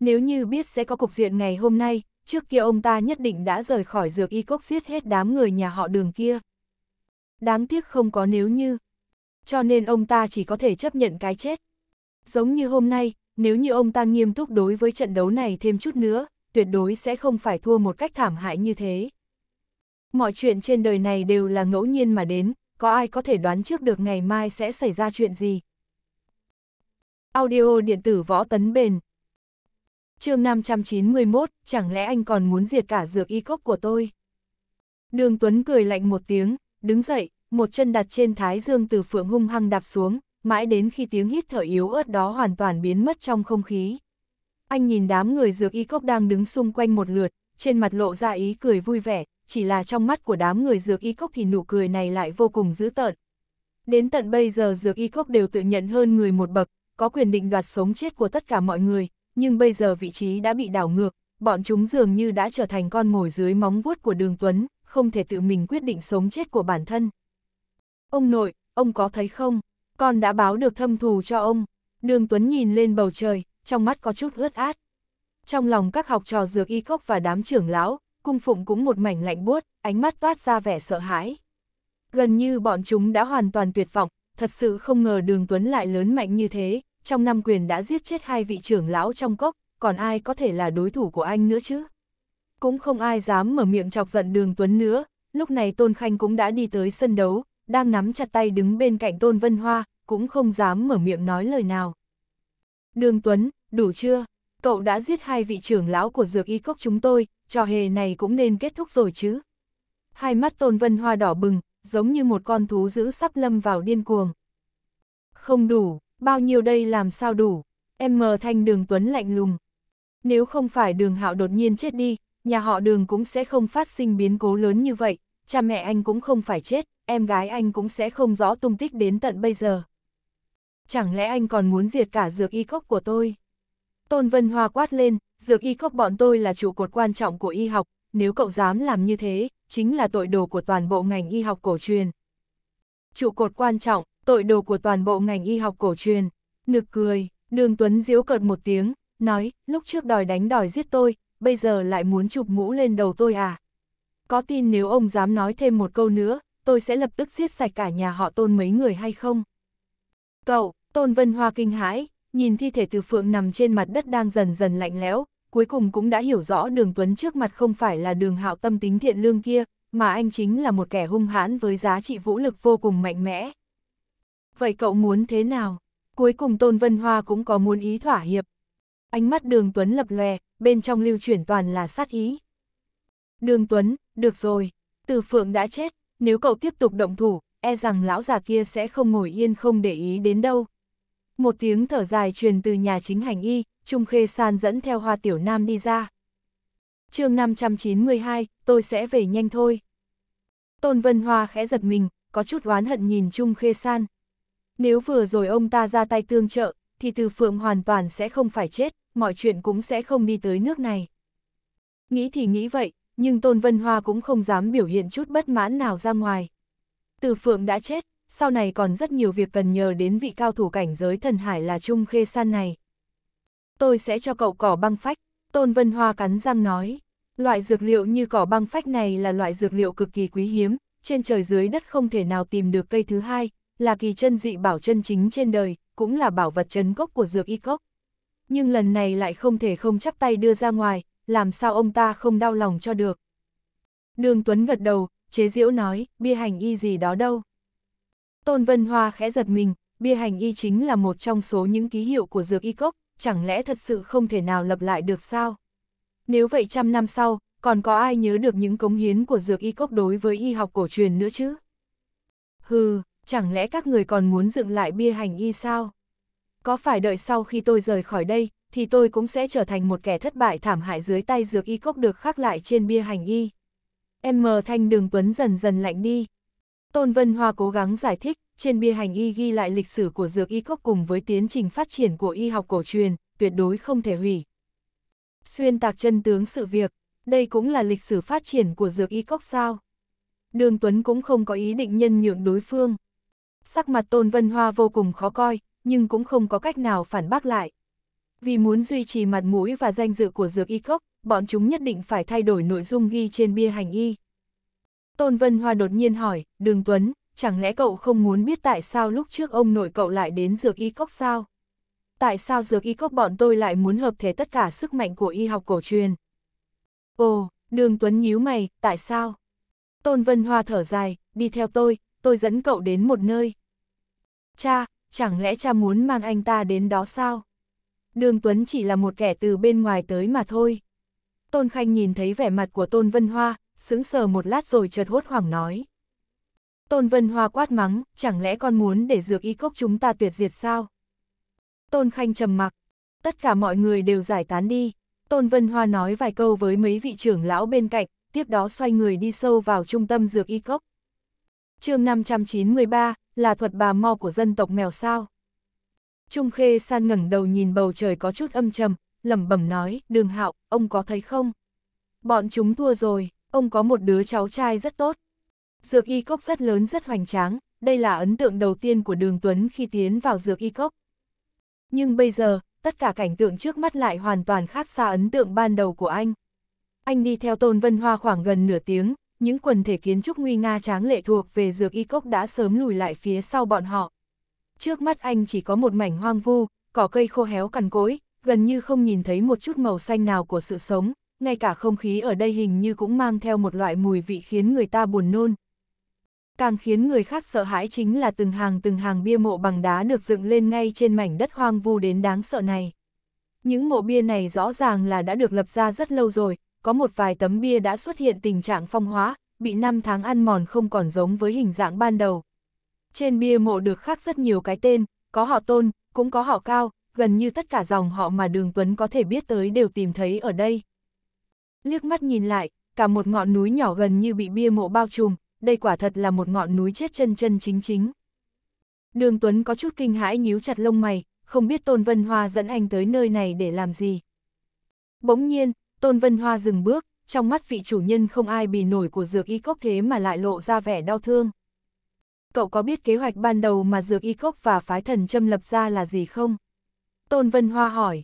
Nếu như biết sẽ có cục diện ngày hôm nay, trước kia ông ta nhất định đã rời khỏi dược y cốc giết hết đám người nhà họ đường kia. Đáng tiếc không có nếu như. Cho nên ông ta chỉ có thể chấp nhận cái chết. Giống như hôm nay, nếu như ông ta nghiêm túc đối với trận đấu này thêm chút nữa, tuyệt đối sẽ không phải thua một cách thảm hại như thế. Mọi chuyện trên đời này đều là ngẫu nhiên mà đến, có ai có thể đoán trước được ngày mai sẽ xảy ra chuyện gì. Audio điện tử võ tấn bền chương 591, chẳng lẽ anh còn muốn diệt cả dược y cốc của tôi? Đường Tuấn cười lạnh một tiếng, đứng dậy, một chân đặt trên thái dương từ phượng hung hăng đạp xuống, mãi đến khi tiếng hít thở yếu ớt đó hoàn toàn biến mất trong không khí. Anh nhìn đám người dược y cốc đang đứng xung quanh một lượt, trên mặt lộ ra ý cười vui vẻ, chỉ là trong mắt của đám người dược y cốc thì nụ cười này lại vô cùng dữ tợn. Đến tận bây giờ dược y cốc đều tự nhận hơn người một bậc, có quyền định đoạt sống chết của tất cả mọi người, nhưng bây giờ vị trí đã bị đảo ngược, bọn chúng dường như đã trở thành con mồi dưới móng vuốt của đường Tuấn, không thể tự mình quyết định sống chết của bản thân. Ông nội, ông có thấy không? con đã báo được thâm thù cho ông. Đường Tuấn nhìn lên bầu trời, trong mắt có chút ướt át. Trong lòng các học trò dược y cốc và đám trưởng lão, cung phụng cũng một mảnh lạnh buốt, ánh mắt toát ra vẻ sợ hãi. Gần như bọn chúng đã hoàn toàn tuyệt vọng, thật sự không ngờ đường Tuấn lại lớn mạnh như thế, trong năm quyền đã giết chết hai vị trưởng lão trong cốc, còn ai có thể là đối thủ của anh nữa chứ? Cũng không ai dám mở miệng chọc giận đường Tuấn nữa, lúc này Tôn Khanh cũng đã đi tới sân đấu, đang nắm chặt tay đứng bên cạnh Tôn Vân Hoa, cũng không dám mở miệng nói lời nào. Đường Tuấn, đủ chưa? Cậu đã giết hai vị trưởng lão của dược y cốc chúng tôi, trò hề này cũng nên kết thúc rồi chứ. Hai mắt Tôn Vân Hoa đỏ bừng, giống như một con thú dữ sắp lâm vào điên cuồng. Không đủ, bao nhiêu đây làm sao đủ? Em mờ thanh đường Tuấn lạnh lùng. Nếu không phải đường hạo đột nhiên chết đi, nhà họ đường cũng sẽ không phát sinh biến cố lớn như vậy, cha mẹ anh cũng không phải chết, em gái anh cũng sẽ không rõ tung tích đến tận bây giờ. Chẳng lẽ anh còn muốn diệt cả dược y cốc của tôi? Tôn Vân Hoa quát lên, dược y cốc bọn tôi là trụ cột quan trọng của y học, nếu cậu dám làm như thế, chính là tội đồ của toàn bộ ngành y học cổ truyền. Trụ cột quan trọng, tội đồ của toàn bộ ngành y học cổ truyền. Nực cười, đường Tuấn diễu cợt một tiếng, nói, lúc trước đòi đánh đòi giết tôi, bây giờ lại muốn chụp mũ lên đầu tôi à? có tin nếu ông dám nói thêm một câu nữa, tôi sẽ lập tức giết sạch cả nhà họ tôn mấy người hay không? Cậu, Tôn Vân Hoa kinh hãi, nhìn thi thể từ phượng nằm trên mặt đất đang dần dần lạnh lẽo, cuối cùng cũng đã hiểu rõ đường Tuấn trước mặt không phải là đường hạo tâm tính thiện lương kia, mà anh chính là một kẻ hung hãn với giá trị vũ lực vô cùng mạnh mẽ. Vậy cậu muốn thế nào? Cuối cùng Tôn Vân Hoa cũng có muốn ý thỏa hiệp. Ánh mắt đường Tuấn lập lòe, bên trong lưu chuyển toàn là sát ý. Đường Tuấn, được rồi, từ phượng đã chết, nếu cậu tiếp tục động thủ, e rằng lão già kia sẽ không ngồi yên không để ý đến đâu. Một tiếng thở dài truyền từ nhà chính hành y, Trung Khê San dẫn theo Hoa Tiểu Nam đi ra. chương 592, tôi sẽ về nhanh thôi. Tôn Vân Hoa khẽ giật mình, có chút oán hận nhìn Trung Khê San. Nếu vừa rồi ông ta ra tay tương trợ, thì từ phượng hoàn toàn sẽ không phải chết, mọi chuyện cũng sẽ không đi tới nước này. Nghĩ thì nghĩ vậy, nhưng Tôn Vân Hoa cũng không dám biểu hiện chút bất mãn nào ra ngoài. Từ Phượng đã chết, sau này còn rất nhiều việc cần nhờ đến vị cao thủ cảnh giới thần hải là Trung Khê San này. Tôi sẽ cho cậu cỏ băng phách, Tôn Vân Hoa cắn răng nói. Loại dược liệu như cỏ băng phách này là loại dược liệu cực kỳ quý hiếm, trên trời dưới đất không thể nào tìm được cây thứ hai, là kỳ chân dị bảo chân chính trên đời, cũng là bảo vật trấn gốc của dược y cốc. Nhưng lần này lại không thể không chắp tay đưa ra ngoài, làm sao ông ta không đau lòng cho được. Đường Tuấn gật đầu, chế diễu nói, bia hành y gì đó đâu. Tôn Vân Hoa khẽ giật mình, bia hành y chính là một trong số những ký hiệu của dược y cốc, chẳng lẽ thật sự không thể nào lập lại được sao? Nếu vậy trăm năm sau, còn có ai nhớ được những cống hiến của dược y cốc đối với y học cổ truyền nữa chứ? Hừ, chẳng lẽ các người còn muốn dựng lại bia hành y sao? Có phải đợi sau khi tôi rời khỏi đây, thì tôi cũng sẽ trở thành một kẻ thất bại thảm hại dưới tay dược y cốc được khắc lại trên bia hành y. Em mờ thanh đường tuấn dần dần lạnh đi. Tôn Vân Hoa cố gắng giải thích, trên bia hành y ghi lại lịch sử của dược y cốc cùng với tiến trình phát triển của y học cổ truyền, tuyệt đối không thể hủy. Xuyên tạc chân tướng sự việc, đây cũng là lịch sử phát triển của dược y cốc sao. Đường Tuấn cũng không có ý định nhân nhượng đối phương. Sắc mặt Tôn Vân Hoa vô cùng khó coi, nhưng cũng không có cách nào phản bác lại, vì muốn duy trì mặt mũi và danh dự của dược y cốc, bọn chúng nhất định phải thay đổi nội dung ghi trên bia hành y. Tôn Vân Hoa đột nhiên hỏi, Đường Tuấn, chẳng lẽ cậu không muốn biết tại sao lúc trước ông nội cậu lại đến dược y cốc sao? Tại sao dược y cốc bọn tôi lại muốn hợp thể tất cả sức mạnh của y học cổ truyền? Ồ, Đường Tuấn nhíu mày, tại sao? Tôn Vân Hoa thở dài, đi theo tôi, tôi dẫn cậu đến một nơi. Cha, chẳng lẽ cha muốn mang anh ta đến đó sao? Đường Tuấn chỉ là một kẻ từ bên ngoài tới mà thôi. Tôn Khanh nhìn thấy vẻ mặt của Tôn Vân Hoa, sững sờ một lát rồi chợt hốt hoảng nói. Tôn Vân Hoa quát mắng, chẳng lẽ con muốn để dược y cốc chúng ta tuyệt diệt sao? Tôn Khanh trầm mặc, tất cả mọi người đều giải tán đi. Tôn Vân Hoa nói vài câu với mấy vị trưởng lão bên cạnh, tiếp đó xoay người đi sâu vào trung tâm dược y cốc. chương 593, là thuật bà mo của dân tộc mèo sao? Trung Khê San ngẩng đầu nhìn bầu trời có chút âm trầm, lẩm bẩm nói, đường hạo, ông có thấy không? Bọn chúng thua rồi, ông có một đứa cháu trai rất tốt. Dược y cốc rất lớn rất hoành tráng, đây là ấn tượng đầu tiên của đường Tuấn khi tiến vào dược y cốc. Nhưng bây giờ, tất cả cảnh tượng trước mắt lại hoàn toàn khác xa ấn tượng ban đầu của anh. Anh đi theo Tôn Vân Hoa khoảng gần nửa tiếng, những quần thể kiến trúc nguy nga tráng lệ thuộc về dược y cốc đã sớm lùi lại phía sau bọn họ trước mắt anh chỉ có một mảnh hoang vu, cỏ cây khô héo cằn cỗi, gần như không nhìn thấy một chút màu xanh nào của sự sống, ngay cả không khí ở đây hình như cũng mang theo một loại mùi vị khiến người ta buồn nôn. Càng khiến người khác sợ hãi chính là từng hàng từng hàng bia mộ bằng đá được dựng lên ngay trên mảnh đất hoang vu đến đáng sợ này. Những mộ bia này rõ ràng là đã được lập ra rất lâu rồi, có một vài tấm bia đã xuất hiện tình trạng phong hóa, bị năm tháng ăn mòn không còn giống với hình dạng ban đầu, trên bia mộ được khắc rất nhiều cái tên, có họ tôn, cũng có họ cao, gần như tất cả dòng họ mà Đường Tuấn có thể biết tới đều tìm thấy ở đây. Liếc mắt nhìn lại, cả một ngọn núi nhỏ gần như bị bia mộ bao trùm, đây quả thật là một ngọn núi chết chân chân chính chính. Đường Tuấn có chút kinh hãi nhíu chặt lông mày, không biết Tôn Vân Hoa dẫn anh tới nơi này để làm gì. Bỗng nhiên, Tôn Vân Hoa dừng bước, trong mắt vị chủ nhân không ai bì nổi của dược y cốc thế mà lại lộ ra vẻ đau thương cậu có biết kế hoạch ban đầu mà dược y cốc và phái thần châm lập ra là gì không? Tôn Vân Hoa hỏi,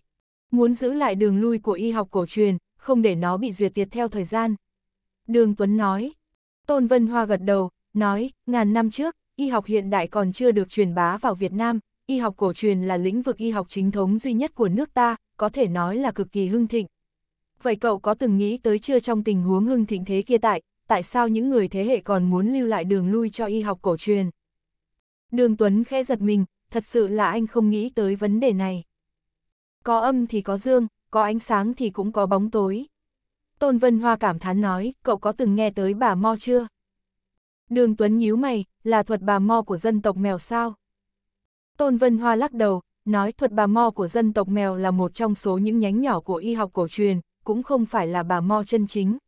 muốn giữ lại đường lui của y học cổ truyền, không để nó bị duyệt tiệt theo thời gian. Đường Tuấn nói, Tôn Vân Hoa gật đầu, nói, ngàn năm trước, y học hiện đại còn chưa được truyền bá vào Việt Nam, y học cổ truyền là lĩnh vực y học chính thống duy nhất của nước ta, có thể nói là cực kỳ hưng thịnh. Vậy cậu có từng nghĩ tới chưa trong tình huống hưng thịnh thế kia tại, tại sao những người thế hệ còn muốn lưu lại đường lui cho y học cổ truyền. Đường Tuấn khẽ giật mình, thật sự là anh không nghĩ tới vấn đề này. Có âm thì có dương, có ánh sáng thì cũng có bóng tối. Tôn Vân Hoa cảm thán nói, cậu có từng nghe tới bà Mo chưa? Đường Tuấn nhíu mày, là thuật bà Mo của dân tộc mèo sao? Tôn Vân Hoa lắc đầu, nói thuật bà Mo của dân tộc mèo là một trong số những nhánh nhỏ của y học cổ truyền, cũng không phải là bà Mo chân chính.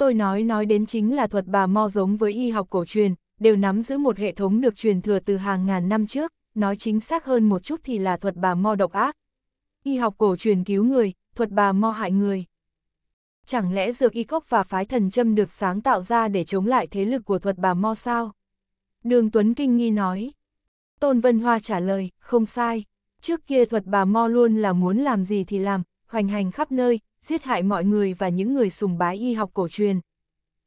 Tôi nói nói đến chính là thuật bà mo giống với y học cổ truyền, đều nắm giữ một hệ thống được truyền thừa từ hàng ngàn năm trước, nói chính xác hơn một chút thì là thuật bà mo độc ác. Y học cổ truyền cứu người, thuật bà mo hại người. Chẳng lẽ dược y cốc và phái thần châm được sáng tạo ra để chống lại thế lực của thuật bà mo sao? Đường Tuấn Kinh nghi nói. Tôn Vân Hoa trả lời, không sai. Trước kia thuật bà mo luôn là muốn làm gì thì làm, hoành hành khắp nơi, giết hại mọi người và những người sùng bái y học cổ truyền.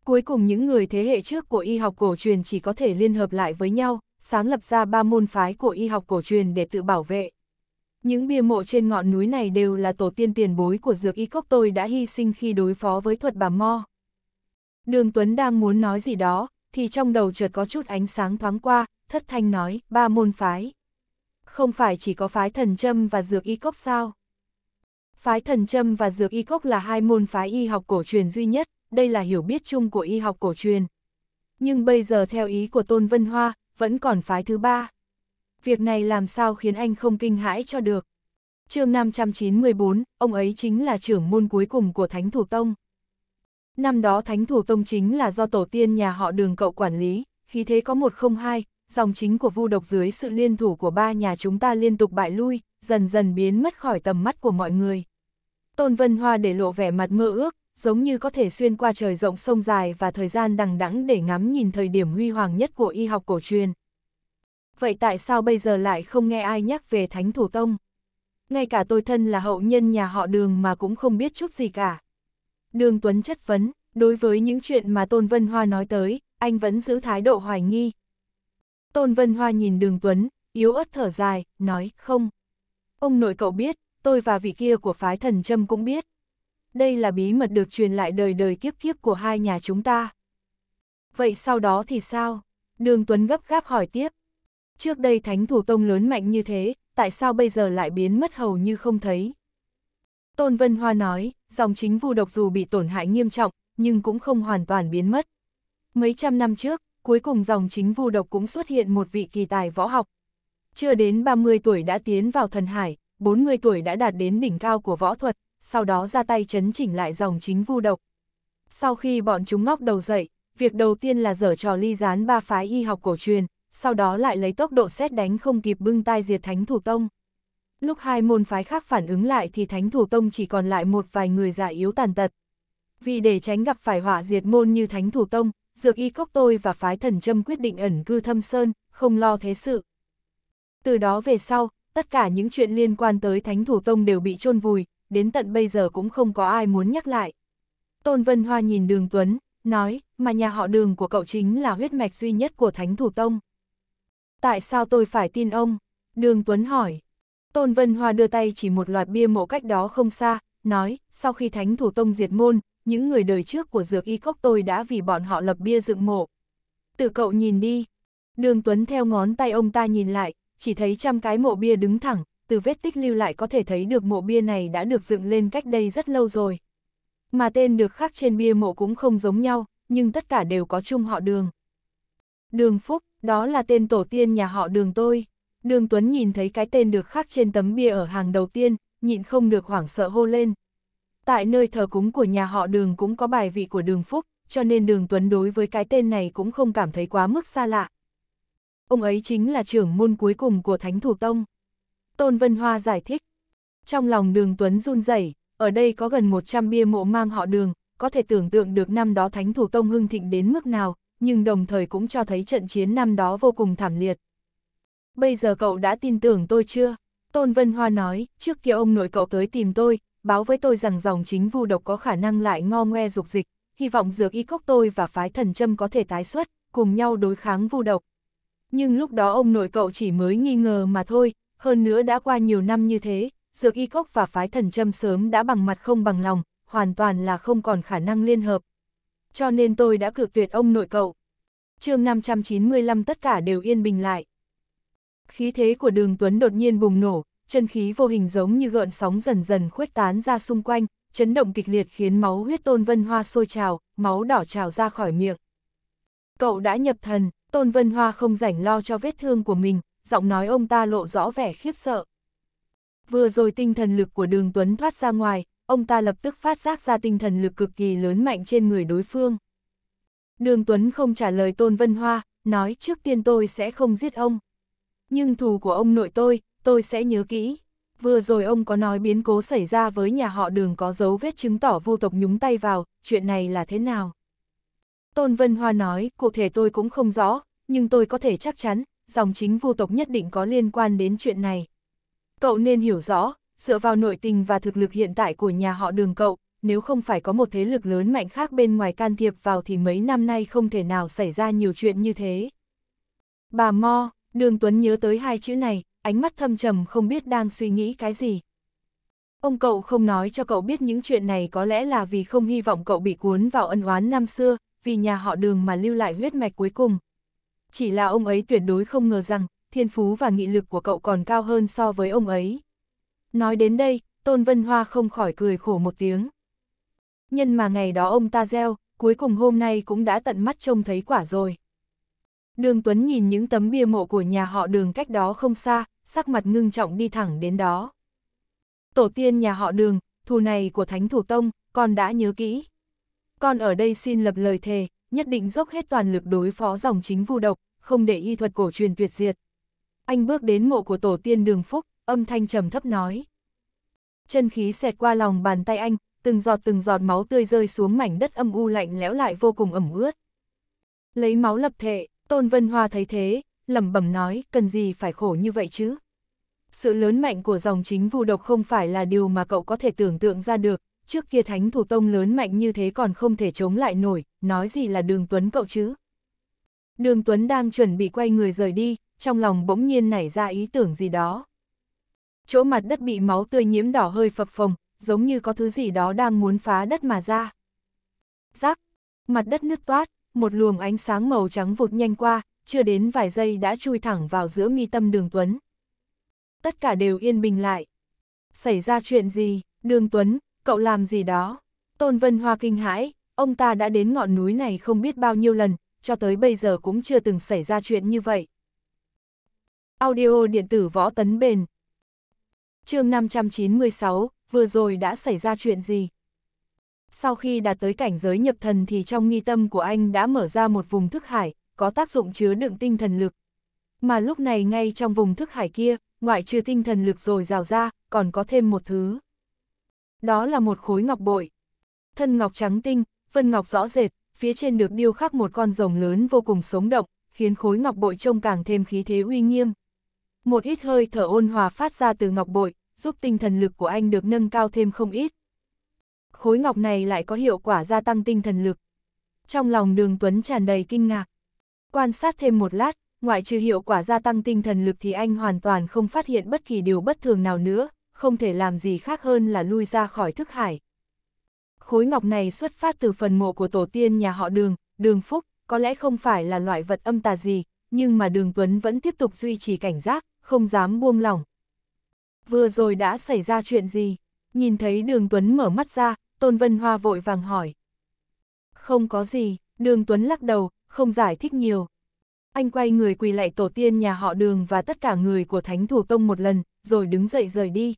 Cuối cùng những người thế hệ trước của y học cổ truyền chỉ có thể liên hợp lại với nhau, sáng lập ra ba môn phái của y học cổ truyền để tự bảo vệ. Những bia mộ trên ngọn núi này đều là tổ tiên tiền bối của dược y cốc tôi đã hy sinh khi đối phó với thuật bà Mo. Đường Tuấn đang muốn nói gì đó, thì trong đầu chợt có chút ánh sáng thoáng qua, thất thanh nói, ba môn phái. Không phải chỉ có phái thần châm và dược y cốc sao? Phái thần châm và dược y cốc là hai môn phái y học cổ truyền duy nhất, đây là hiểu biết chung của y học cổ truyền. Nhưng bây giờ theo ý của Tôn Vân Hoa, vẫn còn phái thứ ba. Việc này làm sao khiến anh không kinh hãi cho được. chương 594, ông ấy chính là trưởng môn cuối cùng của Thánh Thủ Tông. Năm đó Thánh Thủ Tông chính là do tổ tiên nhà họ đường cậu quản lý, khi thế có 102, dòng chính của vu độc dưới sự liên thủ của ba nhà chúng ta liên tục bại lui, dần dần biến mất khỏi tầm mắt của mọi người. Tôn Vân Hoa để lộ vẻ mặt mơ ước, giống như có thể xuyên qua trời rộng sông dài và thời gian đằng đẵng để ngắm nhìn thời điểm huy hoàng nhất của y học cổ truyền. Vậy tại sao bây giờ lại không nghe ai nhắc về Thánh Thủ Tông? Ngay cả tôi thân là hậu nhân nhà họ đường mà cũng không biết chút gì cả. Đường Tuấn chất vấn, đối với những chuyện mà Tôn Vân Hoa nói tới, anh vẫn giữ thái độ hoài nghi. Tôn Vân Hoa nhìn Đường Tuấn, yếu ớt thở dài, nói không. Ông nội cậu biết, tôi và vị kia của phái thần châm cũng biết. Đây là bí mật được truyền lại đời đời kiếp kiếp của hai nhà chúng ta. Vậy sau đó thì sao? Đường Tuấn gấp gáp hỏi tiếp. Trước đây thánh thủ tông lớn mạnh như thế, tại sao bây giờ lại biến mất hầu như không thấy? Tôn Vân Hoa nói, dòng chính vu độc dù bị tổn hại nghiêm trọng, nhưng cũng không hoàn toàn biến mất. Mấy trăm năm trước, cuối cùng dòng chính vu độc cũng xuất hiện một vị kỳ tài võ học. Chưa đến 30 tuổi đã tiến vào thần hải, 40 tuổi đã đạt đến đỉnh cao của võ thuật, sau đó ra tay chấn chỉnh lại dòng chính vu độc. Sau khi bọn chúng ngóc đầu dậy, việc đầu tiên là dở trò ly gián ba phái y học cổ truyền, sau đó lại lấy tốc độ xét đánh không kịp bưng tai diệt thánh thủ tông. Lúc hai môn phái khác phản ứng lại thì thánh thủ tông chỉ còn lại một vài người già yếu tàn tật. Vì để tránh gặp phải họa diệt môn như thánh thủ tông, dược y cốc tôi và phái thần châm quyết định ẩn cư thâm sơn, không lo thế sự. Từ đó về sau, tất cả những chuyện liên quan tới Thánh Thủ Tông đều bị chôn vùi, đến tận bây giờ cũng không có ai muốn nhắc lại. Tôn Vân Hoa nhìn Đường Tuấn, nói, mà nhà họ đường của cậu chính là huyết mạch duy nhất của Thánh Thủ Tông. Tại sao tôi phải tin ông? Đường Tuấn hỏi. Tôn Vân Hoa đưa tay chỉ một loạt bia mộ cách đó không xa, nói, sau khi Thánh Thủ Tông diệt môn, những người đời trước của dược y cốc tôi đã vì bọn họ lập bia dựng mộ. từ cậu nhìn đi. Đường Tuấn theo ngón tay ông ta nhìn lại, chỉ thấy trăm cái mộ bia đứng thẳng, từ vết tích lưu lại có thể thấy được mộ bia này đã được dựng lên cách đây rất lâu rồi. Mà tên được khắc trên bia mộ cũng không giống nhau, nhưng tất cả đều có chung họ đường. Đường Phúc, đó là tên tổ tiên nhà họ đường tôi. Đường Tuấn nhìn thấy cái tên được khắc trên tấm bia ở hàng đầu tiên, nhịn không được hoảng sợ hô lên. Tại nơi thờ cúng của nhà họ đường cũng có bài vị của đường Phúc, cho nên đường Tuấn đối với cái tên này cũng không cảm thấy quá mức xa lạ, ông ấy chính là trưởng môn cuối cùng của Thánh Thủ Tông. Tôn Vân Hoa giải thích. Trong lòng đường Tuấn run rẩy ở đây có gần 100 bia mộ mang họ đường, có thể tưởng tượng được năm đó Thánh Thủ Tông hưng thịnh đến mức nào, nhưng đồng thời cũng cho thấy trận chiến năm đó vô cùng thảm liệt. Bây giờ cậu đã tin tưởng tôi chưa? Tôn Vân Hoa nói, trước kia ông nội cậu tới tìm tôi, báo với tôi rằng dòng chính vu độc có khả năng lại ngo ngoe dục dịch, hy vọng dược y cốc tôi và phái thần châm có thể tái xuất, cùng nhau đối kháng vu độc nhưng lúc đó ông nội cậu chỉ mới nghi ngờ mà thôi, hơn nữa đã qua nhiều năm như thế, dược y cốc và phái thần châm sớm đã bằng mặt không bằng lòng, hoàn toàn là không còn khả năng liên hợp. Cho nên tôi đã cược tuyệt ông nội cậu. chương 595 tất cả đều yên bình lại. Khí thế của đường Tuấn đột nhiên bùng nổ, chân khí vô hình giống như gợn sóng dần dần khuếch tán ra xung quanh, chấn động kịch liệt khiến máu huyết tôn vân hoa sôi trào, máu đỏ trào ra khỏi miệng. Cậu đã nhập thần, Tôn Vân Hoa không rảnh lo cho vết thương của mình, giọng nói ông ta lộ rõ vẻ khiếp sợ. Vừa rồi tinh thần lực của đường Tuấn thoát ra ngoài, ông ta lập tức phát giác ra tinh thần lực cực kỳ lớn mạnh trên người đối phương. Đường Tuấn không trả lời Tôn Vân Hoa, nói trước tiên tôi sẽ không giết ông. Nhưng thù của ông nội tôi, tôi sẽ nhớ kỹ. Vừa rồi ông có nói biến cố xảy ra với nhà họ đường có dấu vết chứng tỏ vô tộc nhúng tay vào, chuyện này là thế nào? Tôn Vân Hoa nói, cụ thể tôi cũng không rõ, nhưng tôi có thể chắc chắn, dòng chính vu tộc nhất định có liên quan đến chuyện này. Cậu nên hiểu rõ, dựa vào nội tình và thực lực hiện tại của nhà họ đường cậu, nếu không phải có một thế lực lớn mạnh khác bên ngoài can thiệp vào thì mấy năm nay không thể nào xảy ra nhiều chuyện như thế. Bà Mo, đường Tuấn nhớ tới hai chữ này, ánh mắt thâm trầm không biết đang suy nghĩ cái gì. Ông cậu không nói cho cậu biết những chuyện này có lẽ là vì không hy vọng cậu bị cuốn vào ân oán năm xưa, vì nhà họ đường mà lưu lại huyết mạch cuối cùng. Chỉ là ông ấy tuyệt đối không ngờ rằng, thiên phú và nghị lực của cậu còn cao hơn so với ông ấy. Nói đến đây, Tôn Vân Hoa không khỏi cười khổ một tiếng. Nhân mà ngày đó ông ta gieo, cuối cùng hôm nay cũng đã tận mắt trông thấy quả rồi. Đường Tuấn nhìn những tấm bia mộ của nhà họ đường cách đó không xa, sắc mặt ngưng trọng đi thẳng đến đó. Tổ tiên nhà họ đường, thù này của Thánh Thủ Tông, con đã nhớ kỹ. Con ở đây xin lập lời thề, nhất định dốc hết toàn lực đối phó dòng chính vu độc, không để y thuật cổ truyền tuyệt diệt. Anh bước đến mộ của tổ tiên đường phúc, âm thanh trầm thấp nói. Chân khí xẹt qua lòng bàn tay anh, từng giọt từng giọt máu tươi rơi xuống mảnh đất âm u lạnh lẽo lại vô cùng ẩm ướt. Lấy máu lập thệ, Tôn Vân Hoa thấy thế, lẩm bẩm nói, cần gì phải khổ như vậy chứ? Sự lớn mạnh của dòng chính vu độc không phải là điều mà cậu có thể tưởng tượng ra được, trước kia thánh thủ tông lớn mạnh như thế còn không thể chống lại nổi, nói gì là đường tuấn cậu chứ. Đường tuấn đang chuẩn bị quay người rời đi, trong lòng bỗng nhiên nảy ra ý tưởng gì đó. Chỗ mặt đất bị máu tươi nhiễm đỏ hơi phập phồng, giống như có thứ gì đó đang muốn phá đất mà ra. rắc mặt đất nứt toát, một luồng ánh sáng màu trắng vụt nhanh qua, chưa đến vài giây đã chui thẳng vào giữa mi tâm đường Tuấn. Tất cả đều yên bình lại. Xảy ra chuyện gì, đường Tuấn, cậu làm gì đó? Tôn Vân Hoa kinh hãi, ông ta đã đến ngọn núi này không biết bao nhiêu lần, cho tới bây giờ cũng chưa từng xảy ra chuyện như vậy. Audio điện tử võ tấn bền chương 596, vừa rồi đã xảy ra chuyện gì? Sau khi đạt tới cảnh giới nhập thần thì trong nghi tâm của anh đã mở ra một vùng thức hải, có tác dụng chứa đựng tinh thần lực. Mà lúc này ngay trong vùng thức hải kia, ngoại trừ tinh thần lực rồi rào ra, còn có thêm một thứ đó là một khối ngọc bội. Thân ngọc trắng tinh, vân ngọc rõ rệt, phía trên được điêu khắc một con rồng lớn vô cùng sống động, khiến khối ngọc bội trông càng thêm khí thế uy nghiêm. Một ít hơi thở ôn hòa phát ra từ ngọc bội, giúp tinh thần lực của anh được nâng cao thêm không ít. Khối ngọc này lại có hiệu quả gia tăng tinh thần lực. Trong lòng đường Tuấn tràn đầy kinh ngạc. Quan sát thêm một lát, ngoại trừ hiệu quả gia tăng tinh thần lực thì anh hoàn toàn không phát hiện bất kỳ điều bất thường nào nữa, không thể làm gì khác hơn là lui ra khỏi thức hải. Khối ngọc này xuất phát từ phần mộ của tổ tiên nhà họ đường, đường phúc, có lẽ không phải là loại vật âm tà gì, nhưng mà đường Tuấn vẫn tiếp tục duy trì cảnh giác, không dám buông lỏng. Vừa rồi đã xảy ra chuyện gì? Nhìn thấy đường Tuấn mở mắt ra, Tôn Vân Hoa vội vàng hỏi. Không có gì, đường Tuấn lắc đầu, không giải thích nhiều. Anh quay người quỳ lại tổ tiên nhà họ đường và tất cả người của thánh thủ tông một lần, rồi đứng dậy rời đi.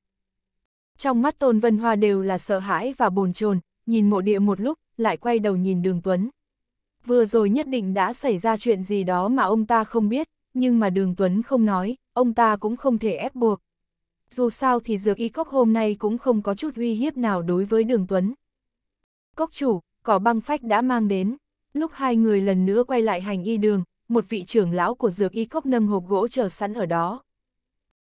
Trong mắt Tôn Vân Hoa đều là sợ hãi và bồn chồn, nhìn mộ địa một lúc, lại quay đầu nhìn đường Tuấn. Vừa rồi nhất định đã xảy ra chuyện gì đó mà ông ta không biết, nhưng mà đường Tuấn không nói, ông ta cũng không thể ép buộc. Dù sao thì dược y cốc hôm nay cũng không có chút uy hiếp nào đối với đường Tuấn. Cốc chủ, cỏ băng phách đã mang đến, lúc hai người lần nữa quay lại hành y đường, một vị trưởng lão của dược y cốc nâng hộp gỗ chờ sẵn ở đó.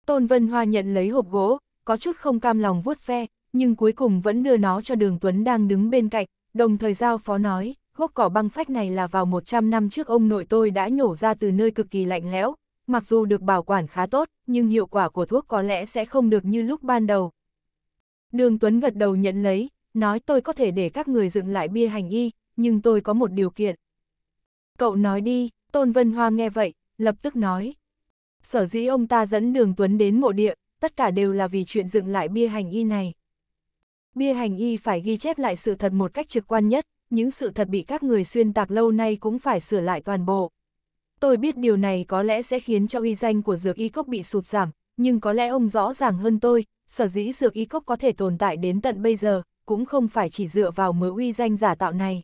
Tôn Vân Hoa nhận lấy hộp gỗ, có chút không cam lòng vuốt ve, nhưng cuối cùng vẫn đưa nó cho Đường Tuấn đang đứng bên cạnh, đồng thời giao phó nói, gốc cỏ băng phách này là vào 100 năm trước ông nội tôi đã nhổ ra từ nơi cực kỳ lạnh lẽo, mặc dù được bảo quản khá tốt, nhưng hiệu quả của thuốc có lẽ sẽ không được như lúc ban đầu. Đường Tuấn gật đầu nhận lấy, nói tôi có thể để các người dựng lại bia hành y, nhưng tôi có một điều kiện. Cậu nói đi, Tôn Vân Hoa nghe vậy, lập tức nói. Sở dĩ ông ta dẫn đường Tuấn đến mộ địa, tất cả đều là vì chuyện dựng lại bia hành y này. Bia hành y phải ghi chép lại sự thật một cách trực quan nhất, những sự thật bị các người xuyên tạc lâu nay cũng phải sửa lại toàn bộ. Tôi biết điều này có lẽ sẽ khiến cho uy danh của dược y cốc bị sụt giảm, nhưng có lẽ ông rõ ràng hơn tôi, sở dĩ dược y cốc có thể tồn tại đến tận bây giờ, cũng không phải chỉ dựa vào mớ uy danh giả tạo này.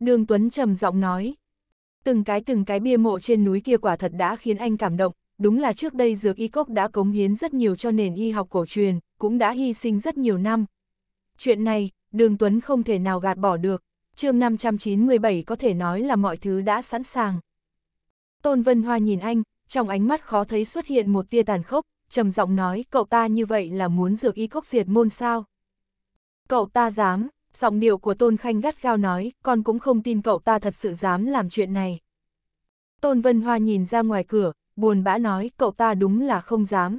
Đường Tuấn trầm giọng nói, từng cái từng cái bia mộ trên núi kia quả thật đã khiến anh cảm động, đúng là trước đây dược y cốc đã cống hiến rất nhiều cho nền y học cổ truyền, cũng đã hy sinh rất nhiều năm. Chuyện này, Đường Tuấn không thể nào gạt bỏ được, chương 597 có thể nói là mọi thứ đã sẵn sàng. Tôn Vân Hoa nhìn anh, trong ánh mắt khó thấy xuất hiện một tia tàn khốc, trầm giọng nói cậu ta như vậy là muốn dược y cốc diệt môn sao. Cậu ta dám, giọng điệu của Tôn Khanh gắt gao nói, con cũng không tin cậu ta thật sự dám làm chuyện này. Tôn Vân Hoa nhìn ra ngoài cửa, buồn bã nói, cậu ta đúng là không dám.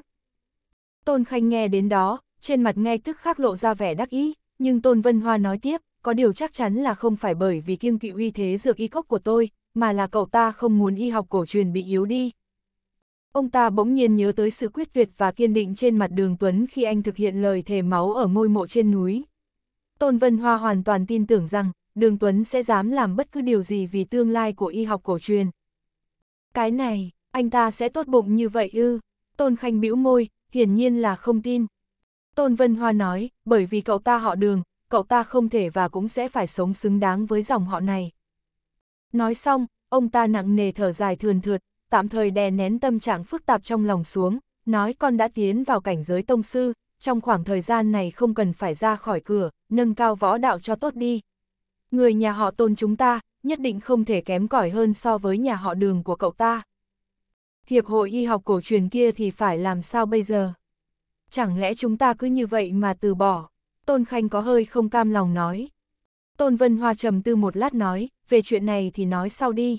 Tôn Khanh nghe đến đó, trên mặt ngay tức khắc lộ ra vẻ đắc ý, nhưng Tôn Vân Hoa nói tiếp, có điều chắc chắn là không phải bởi vì kiêng kỵ uy thế dược y cốc của tôi, mà là cậu ta không muốn y học cổ truyền bị yếu đi. Ông ta bỗng nhiên nhớ tới sự quyết tuyệt và kiên định trên mặt đường Tuấn khi anh thực hiện lời thề máu ở ngôi mộ trên núi. Tôn Vân Hoa hoàn toàn tin tưởng rằng, Đường Tuấn sẽ dám làm bất cứ điều gì vì tương lai của y học cổ truyền. Cái này, anh ta sẽ tốt bụng như vậy ư? Tôn Khanh bĩu môi, hiển nhiên là không tin. Tôn Vân Hoa nói, bởi vì cậu ta họ đường, cậu ta không thể và cũng sẽ phải sống xứng đáng với dòng họ này. Nói xong, ông ta nặng nề thở dài thườn thượt, tạm thời đè nén tâm trạng phức tạp trong lòng xuống, nói con đã tiến vào cảnh giới tông sư, trong khoảng thời gian này không cần phải ra khỏi cửa, nâng cao võ đạo cho tốt đi. Người nhà họ tôn chúng ta, nhất định không thể kém cỏi hơn so với nhà họ đường của cậu ta. Hiệp hội y học cổ truyền kia thì phải làm sao bây giờ? Chẳng lẽ chúng ta cứ như vậy mà từ bỏ? Tôn Khanh có hơi không cam lòng nói. Tôn Vân Hoa trầm tư một lát nói, về chuyện này thì nói sau đi.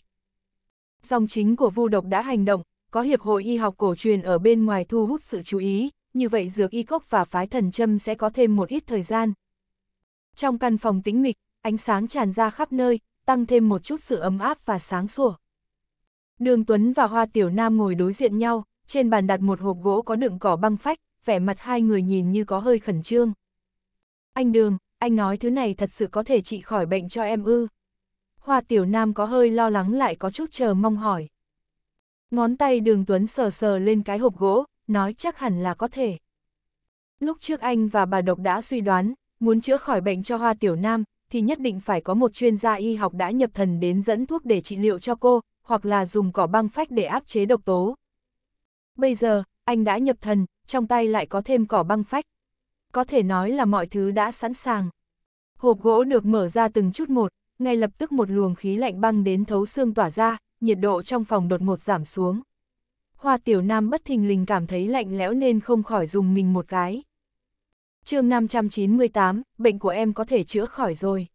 Dòng chính của Vu Độc đã hành động, có Hiệp hội Y học cổ truyền ở bên ngoài thu hút sự chú ý, như vậy Dược Y Cốc và Phái Thần Châm sẽ có thêm một ít thời gian, trong căn phòng tĩnh mịch, ánh sáng tràn ra khắp nơi, tăng thêm một chút sự ấm áp và sáng sủa. Đường Tuấn và Hoa Tiểu Nam ngồi đối diện nhau, trên bàn đặt một hộp gỗ có đựng cỏ băng phách, vẻ mặt hai người nhìn như có hơi khẩn trương. Anh Đường, anh nói thứ này thật sự có thể trị khỏi bệnh cho em ư. Hoa Tiểu Nam có hơi lo lắng lại có chút chờ mong hỏi. Ngón tay Đường Tuấn sờ sờ lên cái hộp gỗ, nói chắc hẳn là có thể. Lúc trước anh và bà Độc đã suy đoán, muốn chữa khỏi bệnh cho Hoa Tiểu Nam, thì nhất định phải có một chuyên gia y học đã nhập thần đến dẫn thuốc để trị liệu cho cô, hoặc là dùng cỏ băng phách để áp chế độc tố. Bây giờ, anh đã nhập thần, trong tay lại có thêm cỏ băng phách. Có thể nói là mọi thứ đã sẵn sàng. Hộp gỗ được mở ra từng chút một, ngay lập tức một luồng khí lạnh băng đến thấu xương tỏa ra, nhiệt độ trong phòng đột ngột giảm xuống. Hoa tiểu nam bất thình lình cảm thấy lạnh lẽo nên không khỏi dùng mình một cái chương 598, bệnh của em có thể chữa khỏi rồi.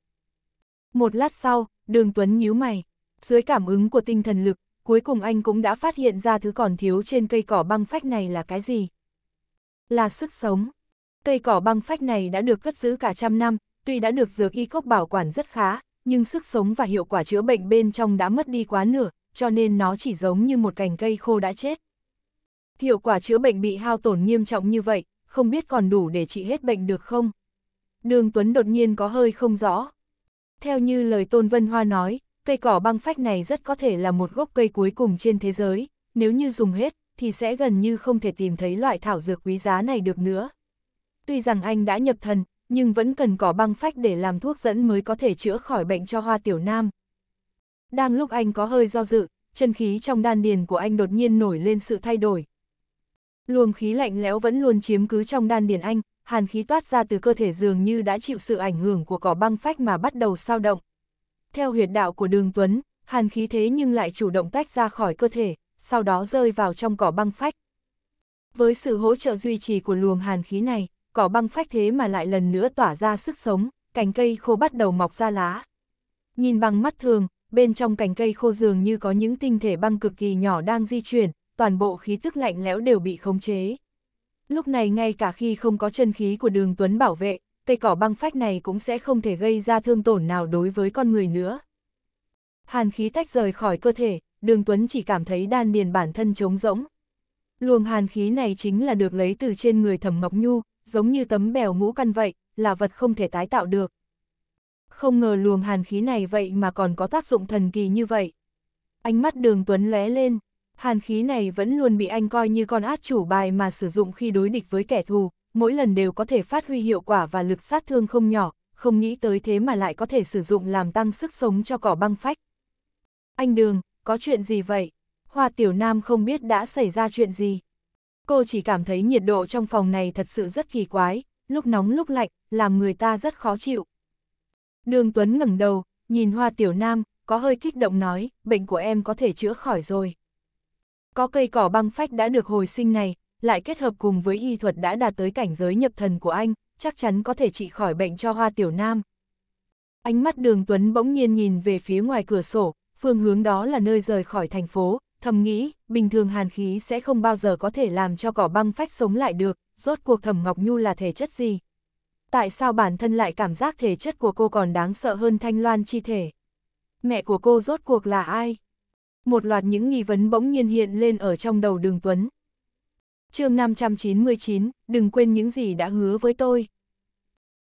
Một lát sau, đường Tuấn nhíu mày. Dưới cảm ứng của tinh thần lực, cuối cùng anh cũng đã phát hiện ra thứ còn thiếu trên cây cỏ băng phách này là cái gì. Là sức sống. Cây cỏ băng phách này đã được cất giữ cả trăm năm, tuy đã được dược y cốc bảo quản rất khá, nhưng sức sống và hiệu quả chữa bệnh bên trong đã mất đi quá nửa, cho nên nó chỉ giống như một cành cây khô đã chết. Hiệu quả chữa bệnh bị hao tổn nghiêm trọng như vậy, không biết còn đủ để trị hết bệnh được không? Đường Tuấn đột nhiên có hơi không rõ. Theo như lời Tôn Vân Hoa nói, cây cỏ băng phách này rất có thể là một gốc cây cuối cùng trên thế giới, nếu như dùng hết, thì sẽ gần như không thể tìm thấy loại thảo dược quý giá này được nữa. Tuy rằng anh đã nhập thần, nhưng vẫn cần cỏ băng phách để làm thuốc dẫn mới có thể chữa khỏi bệnh cho hoa tiểu nam. Đang lúc anh có hơi do dự, chân khí trong đan điền của anh đột nhiên nổi lên sự thay đổi, Luồng khí lạnh lẽo vẫn luôn chiếm cứ trong đan điền anh, hàn khí toát ra từ cơ thể dường như đã chịu sự ảnh hưởng của cỏ băng phách mà bắt đầu sao động. Theo huyệt đạo của đường Tuấn, hàn khí thế nhưng lại chủ động tách ra khỏi cơ thể, sau đó rơi vào trong cỏ băng phách. Với sự hỗ trợ duy trì của luồng hàn khí này, cỏ băng phách thế mà lại lần nữa tỏa ra sức sống, cành cây khô bắt đầu mọc ra lá. Nhìn bằng mắt thường, bên trong cành cây khô dường như có những tinh thể băng cực kỳ nhỏ đang di chuyển, toàn bộ khí tức lạnh lẽo đều bị khống chế. Lúc này ngay cả khi không có chân khí của đường Tuấn bảo vệ, cây cỏ băng phách này cũng sẽ không thể gây ra thương tổn nào đối với con người nữa. Hàn khí tách rời khỏi cơ thể, đường Tuấn chỉ cảm thấy đan điền bản thân trống rỗng. Luồng hàn khí này chính là được lấy từ trên người thẩm Ngọc Nhu, giống như tấm bèo ngũ căn vậy, là vật không thể tái tạo được. Không ngờ luồng hàn khí này vậy mà còn có tác dụng thần kỳ như vậy. Ánh mắt đường Tuấn lóe lên, hàn khí này vẫn luôn bị anh coi như con át chủ bài mà sử dụng khi đối địch với kẻ thù, mỗi lần đều có thể phát huy hiệu quả và lực sát thương không nhỏ, không nghĩ tới thế mà lại có thể sử dụng làm tăng sức sống cho cỏ băng phách. Anh Đường, có chuyện gì vậy? Hoa Tiểu Nam không biết đã xảy ra chuyện gì. Cô chỉ cảm thấy nhiệt độ trong phòng này thật sự rất kỳ quái, lúc nóng lúc lạnh, làm người ta rất khó chịu. Đường Tuấn ngẩng đầu, nhìn Hoa Tiểu Nam, có hơi kích động nói, bệnh của em có thể chữa khỏi rồi. Có cây cỏ băng phách đã được hồi sinh này, lại kết hợp cùng với y thuật đã đạt tới cảnh giới nhập thần của anh, chắc chắn có thể trị khỏi bệnh cho hoa tiểu nam. Ánh mắt đường Tuấn bỗng nhiên nhìn về phía ngoài cửa sổ, phương hướng đó là nơi rời khỏi thành phố, thầm nghĩ, bình thường hàn khí sẽ không bao giờ có thể làm cho cỏ băng phách sống lại được, rốt cuộc thẩm Ngọc Nhu là thể chất gì. Tại sao bản thân lại cảm giác thể chất của cô còn đáng sợ hơn thanh loan chi thể? Mẹ của cô rốt cuộc là ai? Một loạt những nghi vấn bỗng nhiên hiện lên ở trong đầu đường Tuấn. chương 599, đừng quên những gì đã hứa với tôi.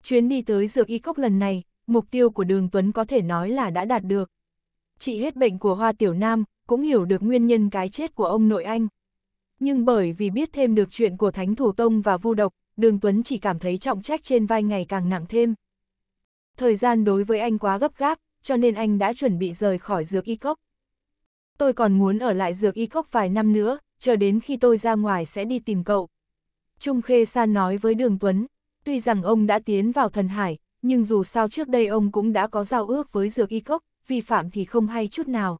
Chuyến đi tới dược y cốc lần này, mục tiêu của đường Tuấn có thể nói là đã đạt được. Chị hết bệnh của Hoa Tiểu Nam, cũng hiểu được nguyên nhân cái chết của ông nội anh. Nhưng bởi vì biết thêm được chuyện của Thánh Thủ Tông và Vu Độc, Đường Tuấn chỉ cảm thấy trọng trách trên vai ngày càng nặng thêm. Thời gian đối với anh quá gấp gáp, cho nên anh đã chuẩn bị rời khỏi dược y cốc tôi còn muốn ở lại dược y cốc vài năm nữa, chờ đến khi tôi ra ngoài sẽ đi tìm cậu. Trung Khê San nói với Đường Tuấn, tuy rằng ông đã tiến vào thần hải, nhưng dù sao trước đây ông cũng đã có giao ước với dược y cốc, vi phạm thì không hay chút nào.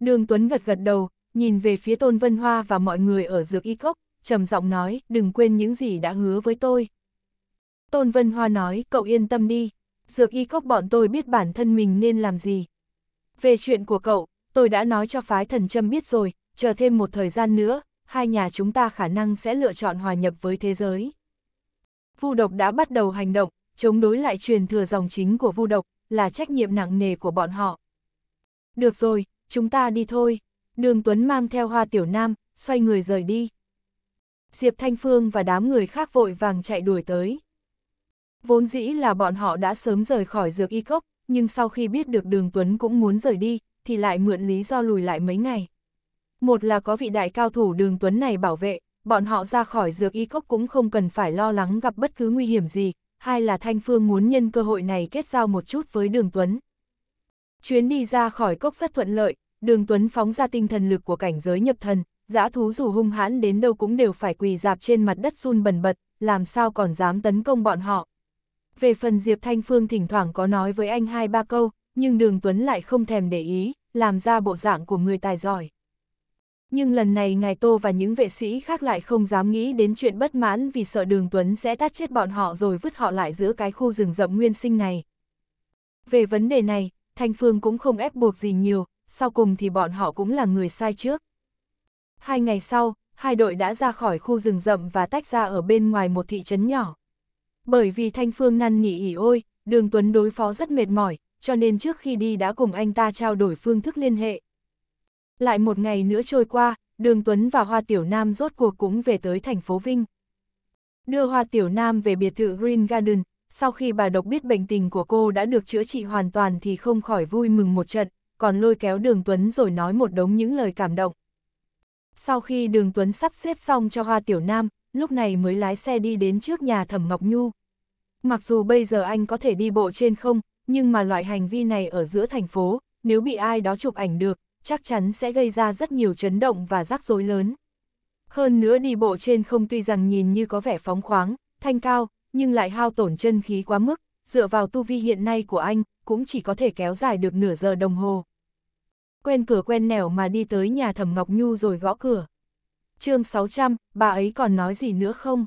Đường Tuấn gật gật đầu, nhìn về phía Tôn Vân Hoa và mọi người ở dược y cốc, trầm giọng nói, đừng quên những gì đã hứa với tôi. Tôn Vân Hoa nói, cậu yên tâm đi, dược y cốc bọn tôi biết bản thân mình nên làm gì. Về chuyện của cậu, tôi đã nói cho phái thần châm biết rồi, chờ thêm một thời gian nữa, hai nhà chúng ta khả năng sẽ lựa chọn hòa nhập với thế giới. Vu độc đã bắt đầu hành động, chống đối lại truyền thừa dòng chính của vu độc, là trách nhiệm nặng nề của bọn họ. Được rồi, chúng ta đi thôi. Đường Tuấn mang theo hoa tiểu nam, xoay người rời đi. Diệp Thanh Phương và đám người khác vội vàng chạy đuổi tới. Vốn dĩ là bọn họ đã sớm rời khỏi dược y cốc, nhưng sau khi biết được đường Tuấn cũng muốn rời đi, thì lại mượn lý do lùi lại mấy ngày. Một là có vị đại cao thủ đường tuấn này bảo vệ, bọn họ ra khỏi dược y cốc cũng không cần phải lo lắng gặp bất cứ nguy hiểm gì, hai là Thanh Phương muốn nhân cơ hội này kết giao một chút với đường tuấn. Chuyến đi ra khỏi cốc rất thuận lợi, đường tuấn phóng ra tinh thần lực của cảnh giới nhập thần, dã thú dù hung hãn đến đâu cũng đều phải quỳ dạp trên mặt đất run bần bật, làm sao còn dám tấn công bọn họ. Về phần Diệp Thanh Phương thỉnh thoảng có nói với anh hai ba câu, nhưng đường Tuấn lại không thèm để ý, làm ra bộ dạng của người tài giỏi. Nhưng lần này Ngài Tô và những vệ sĩ khác lại không dám nghĩ đến chuyện bất mãn vì sợ đường Tuấn sẽ tát chết bọn họ rồi vứt họ lại giữa cái khu rừng rậm nguyên sinh này. Về vấn đề này, Thanh Phương cũng không ép buộc gì nhiều, sau cùng thì bọn họ cũng là người sai trước. Hai ngày sau, hai đội đã ra khỏi khu rừng rậm và tách ra ở bên ngoài một thị trấn nhỏ. Bởi vì Thanh Phương năn nỉ ỉ ôi, đường Tuấn đối phó rất mệt mỏi, cho nên trước khi đi đã cùng anh ta trao đổi phương thức liên hệ. Lại một ngày nữa trôi qua, Đường Tuấn và Hoa Tiểu Nam rốt cuộc cũng về tới thành phố Vinh. Đưa Hoa Tiểu Nam về biệt thự Green Garden, sau khi bà độc biết bệnh tình của cô đã được chữa trị hoàn toàn thì không khỏi vui mừng một trận, còn lôi kéo Đường Tuấn rồi nói một đống những lời cảm động. Sau khi Đường Tuấn sắp xếp xong cho Hoa Tiểu Nam, lúc này mới lái xe đi đến trước nhà Thẩm Ngọc Nhu. Mặc dù bây giờ anh có thể đi bộ trên không, nhưng mà loại hành vi này ở giữa thành phố, nếu bị ai đó chụp ảnh được, chắc chắn sẽ gây ra rất nhiều chấn động và rắc rối lớn. Hơn nữa đi bộ trên không tuy rằng nhìn như có vẻ phóng khoáng, thanh cao, nhưng lại hao tổn chân khí quá mức, dựa vào tu vi hiện nay của anh, cũng chỉ có thể kéo dài được nửa giờ đồng hồ. Quen cửa quen nẻo mà đi tới nhà Thẩm Ngọc Nhu rồi gõ cửa. chương 600, bà ấy còn nói gì nữa không?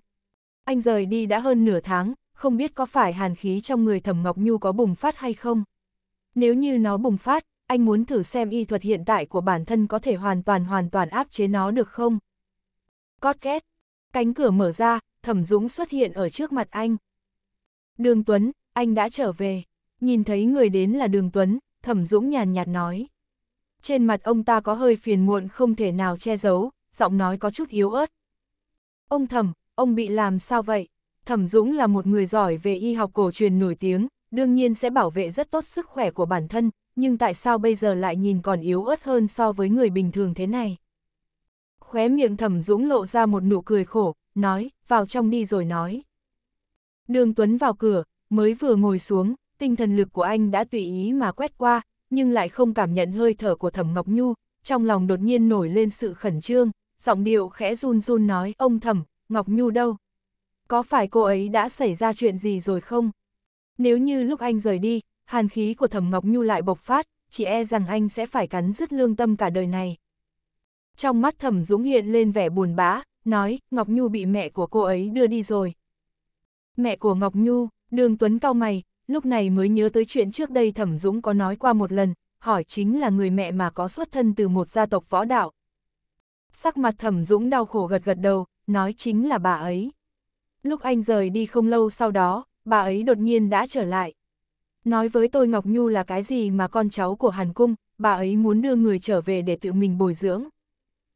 Anh rời đi đã hơn nửa tháng, không biết có phải hàn khí trong người Thẩm Ngọc Nhu có bùng phát hay không. Nếu như nó bùng phát, anh muốn thử xem y thuật hiện tại của bản thân có thể hoàn toàn hoàn toàn áp chế nó được không? Cót két, cánh cửa mở ra, Thẩm Dũng xuất hiện ở trước mặt anh. Đường Tuấn, anh đã trở về. Nhìn thấy người đến là Đường Tuấn, Thẩm Dũng nhàn nhạt nói. Trên mặt ông ta có hơi phiền muộn không thể nào che giấu, giọng nói có chút yếu ớt. Ông Thẩm, ông bị làm sao vậy? Thẩm Dũng là một người giỏi về y học cổ truyền nổi tiếng, đương nhiên sẽ bảo vệ rất tốt sức khỏe của bản thân, nhưng tại sao bây giờ lại nhìn còn yếu ớt hơn so với người bình thường thế này? Khóe miệng Thẩm Dũng lộ ra một nụ cười khổ, nói, vào trong đi rồi nói. Đường Tuấn vào cửa, mới vừa ngồi xuống, tinh thần lực của anh đã tùy ý mà quét qua, nhưng lại không cảm nhận hơi thở của Thẩm Ngọc Nhu, trong lòng đột nhiên nổi lên sự khẩn trương, giọng điệu khẽ run run nói, ông Thẩm, Ngọc Nhu đâu? có phải cô ấy đã xảy ra chuyện gì rồi không? Nếu như lúc anh rời đi, hàn khí của Thẩm Ngọc Nhu lại bộc phát, chỉ e rằng anh sẽ phải cắn rứt lương tâm cả đời này. Trong mắt Thẩm Dũng hiện lên vẻ buồn bã, nói, Ngọc Nhu bị mẹ của cô ấy đưa đi rồi. Mẹ của Ngọc Nhu, Đường Tuấn cau mày, lúc này mới nhớ tới chuyện trước đây Thẩm Dũng có nói qua một lần, hỏi chính là người mẹ mà có xuất thân từ một gia tộc võ đạo. Sắc mặt Thẩm Dũng đau khổ gật gật đầu, nói chính là bà ấy lúc anh rời đi không lâu sau đó, bà ấy đột nhiên đã trở lại. Nói với tôi Ngọc Nhu là cái gì mà con cháu của Hàn Cung, bà ấy muốn đưa người trở về để tự mình bồi dưỡng.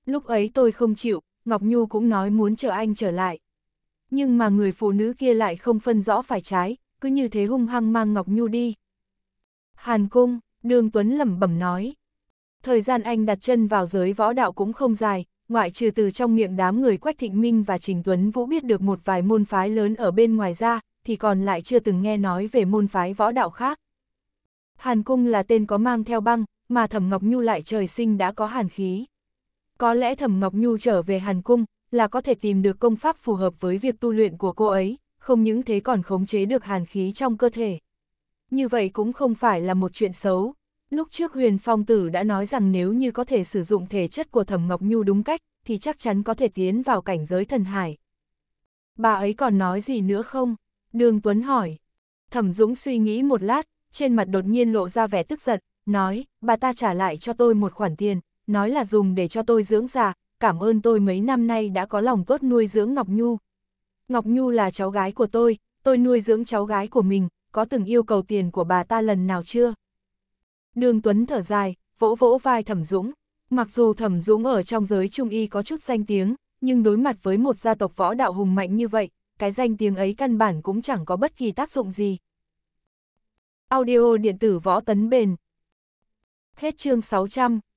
Lúc ấy tôi không chịu, Ngọc Nhu cũng nói muốn chờ anh trở lại. Nhưng mà người phụ nữ kia lại không phân rõ phải trái, cứ như thế hung hăng mang Ngọc Nhu đi. Hàn Cung, Đường Tuấn lẩm bẩm nói. Thời gian anh đặt chân vào giới võ đạo cũng không dài, ngoại trừ từ trong miệng đám người Quách Thịnh Minh và Trình Tuấn Vũ biết được một vài môn phái lớn ở bên ngoài ra, thì còn lại chưa từng nghe nói về môn phái võ đạo khác. Hàn Cung là tên có mang theo băng, mà Thẩm Ngọc Nhu lại trời sinh đã có hàn khí. Có lẽ Thẩm Ngọc Nhu trở về Hàn Cung là có thể tìm được công pháp phù hợp với việc tu luyện của cô ấy, không những thế còn khống chế được hàn khí trong cơ thể. Như vậy cũng không phải là một chuyện xấu, Lúc trước huyền phong tử đã nói rằng nếu như có thể sử dụng thể chất của thẩm Ngọc Nhu đúng cách, thì chắc chắn có thể tiến vào cảnh giới thần hải. Bà ấy còn nói gì nữa không? Đường Tuấn hỏi. Thẩm Dũng suy nghĩ một lát, trên mặt đột nhiên lộ ra vẻ tức giận, nói, bà ta trả lại cho tôi một khoản tiền, nói là dùng để cho tôi dưỡng già, cảm ơn tôi mấy năm nay đã có lòng tốt nuôi dưỡng Ngọc Nhu. Ngọc Nhu là cháu gái của tôi, tôi nuôi dưỡng cháu gái của mình, có từng yêu cầu tiền của bà ta lần nào chưa? Đường Tuấn thở dài, vỗ vỗ vai Thẩm Dũng. Mặc dù Thẩm Dũng ở trong giới trung y có chút danh tiếng, nhưng đối mặt với một gia tộc võ đạo hùng mạnh như vậy, cái danh tiếng ấy căn bản cũng chẳng có bất kỳ tác dụng gì. Audio điện tử võ tấn bền. Hết chương 600.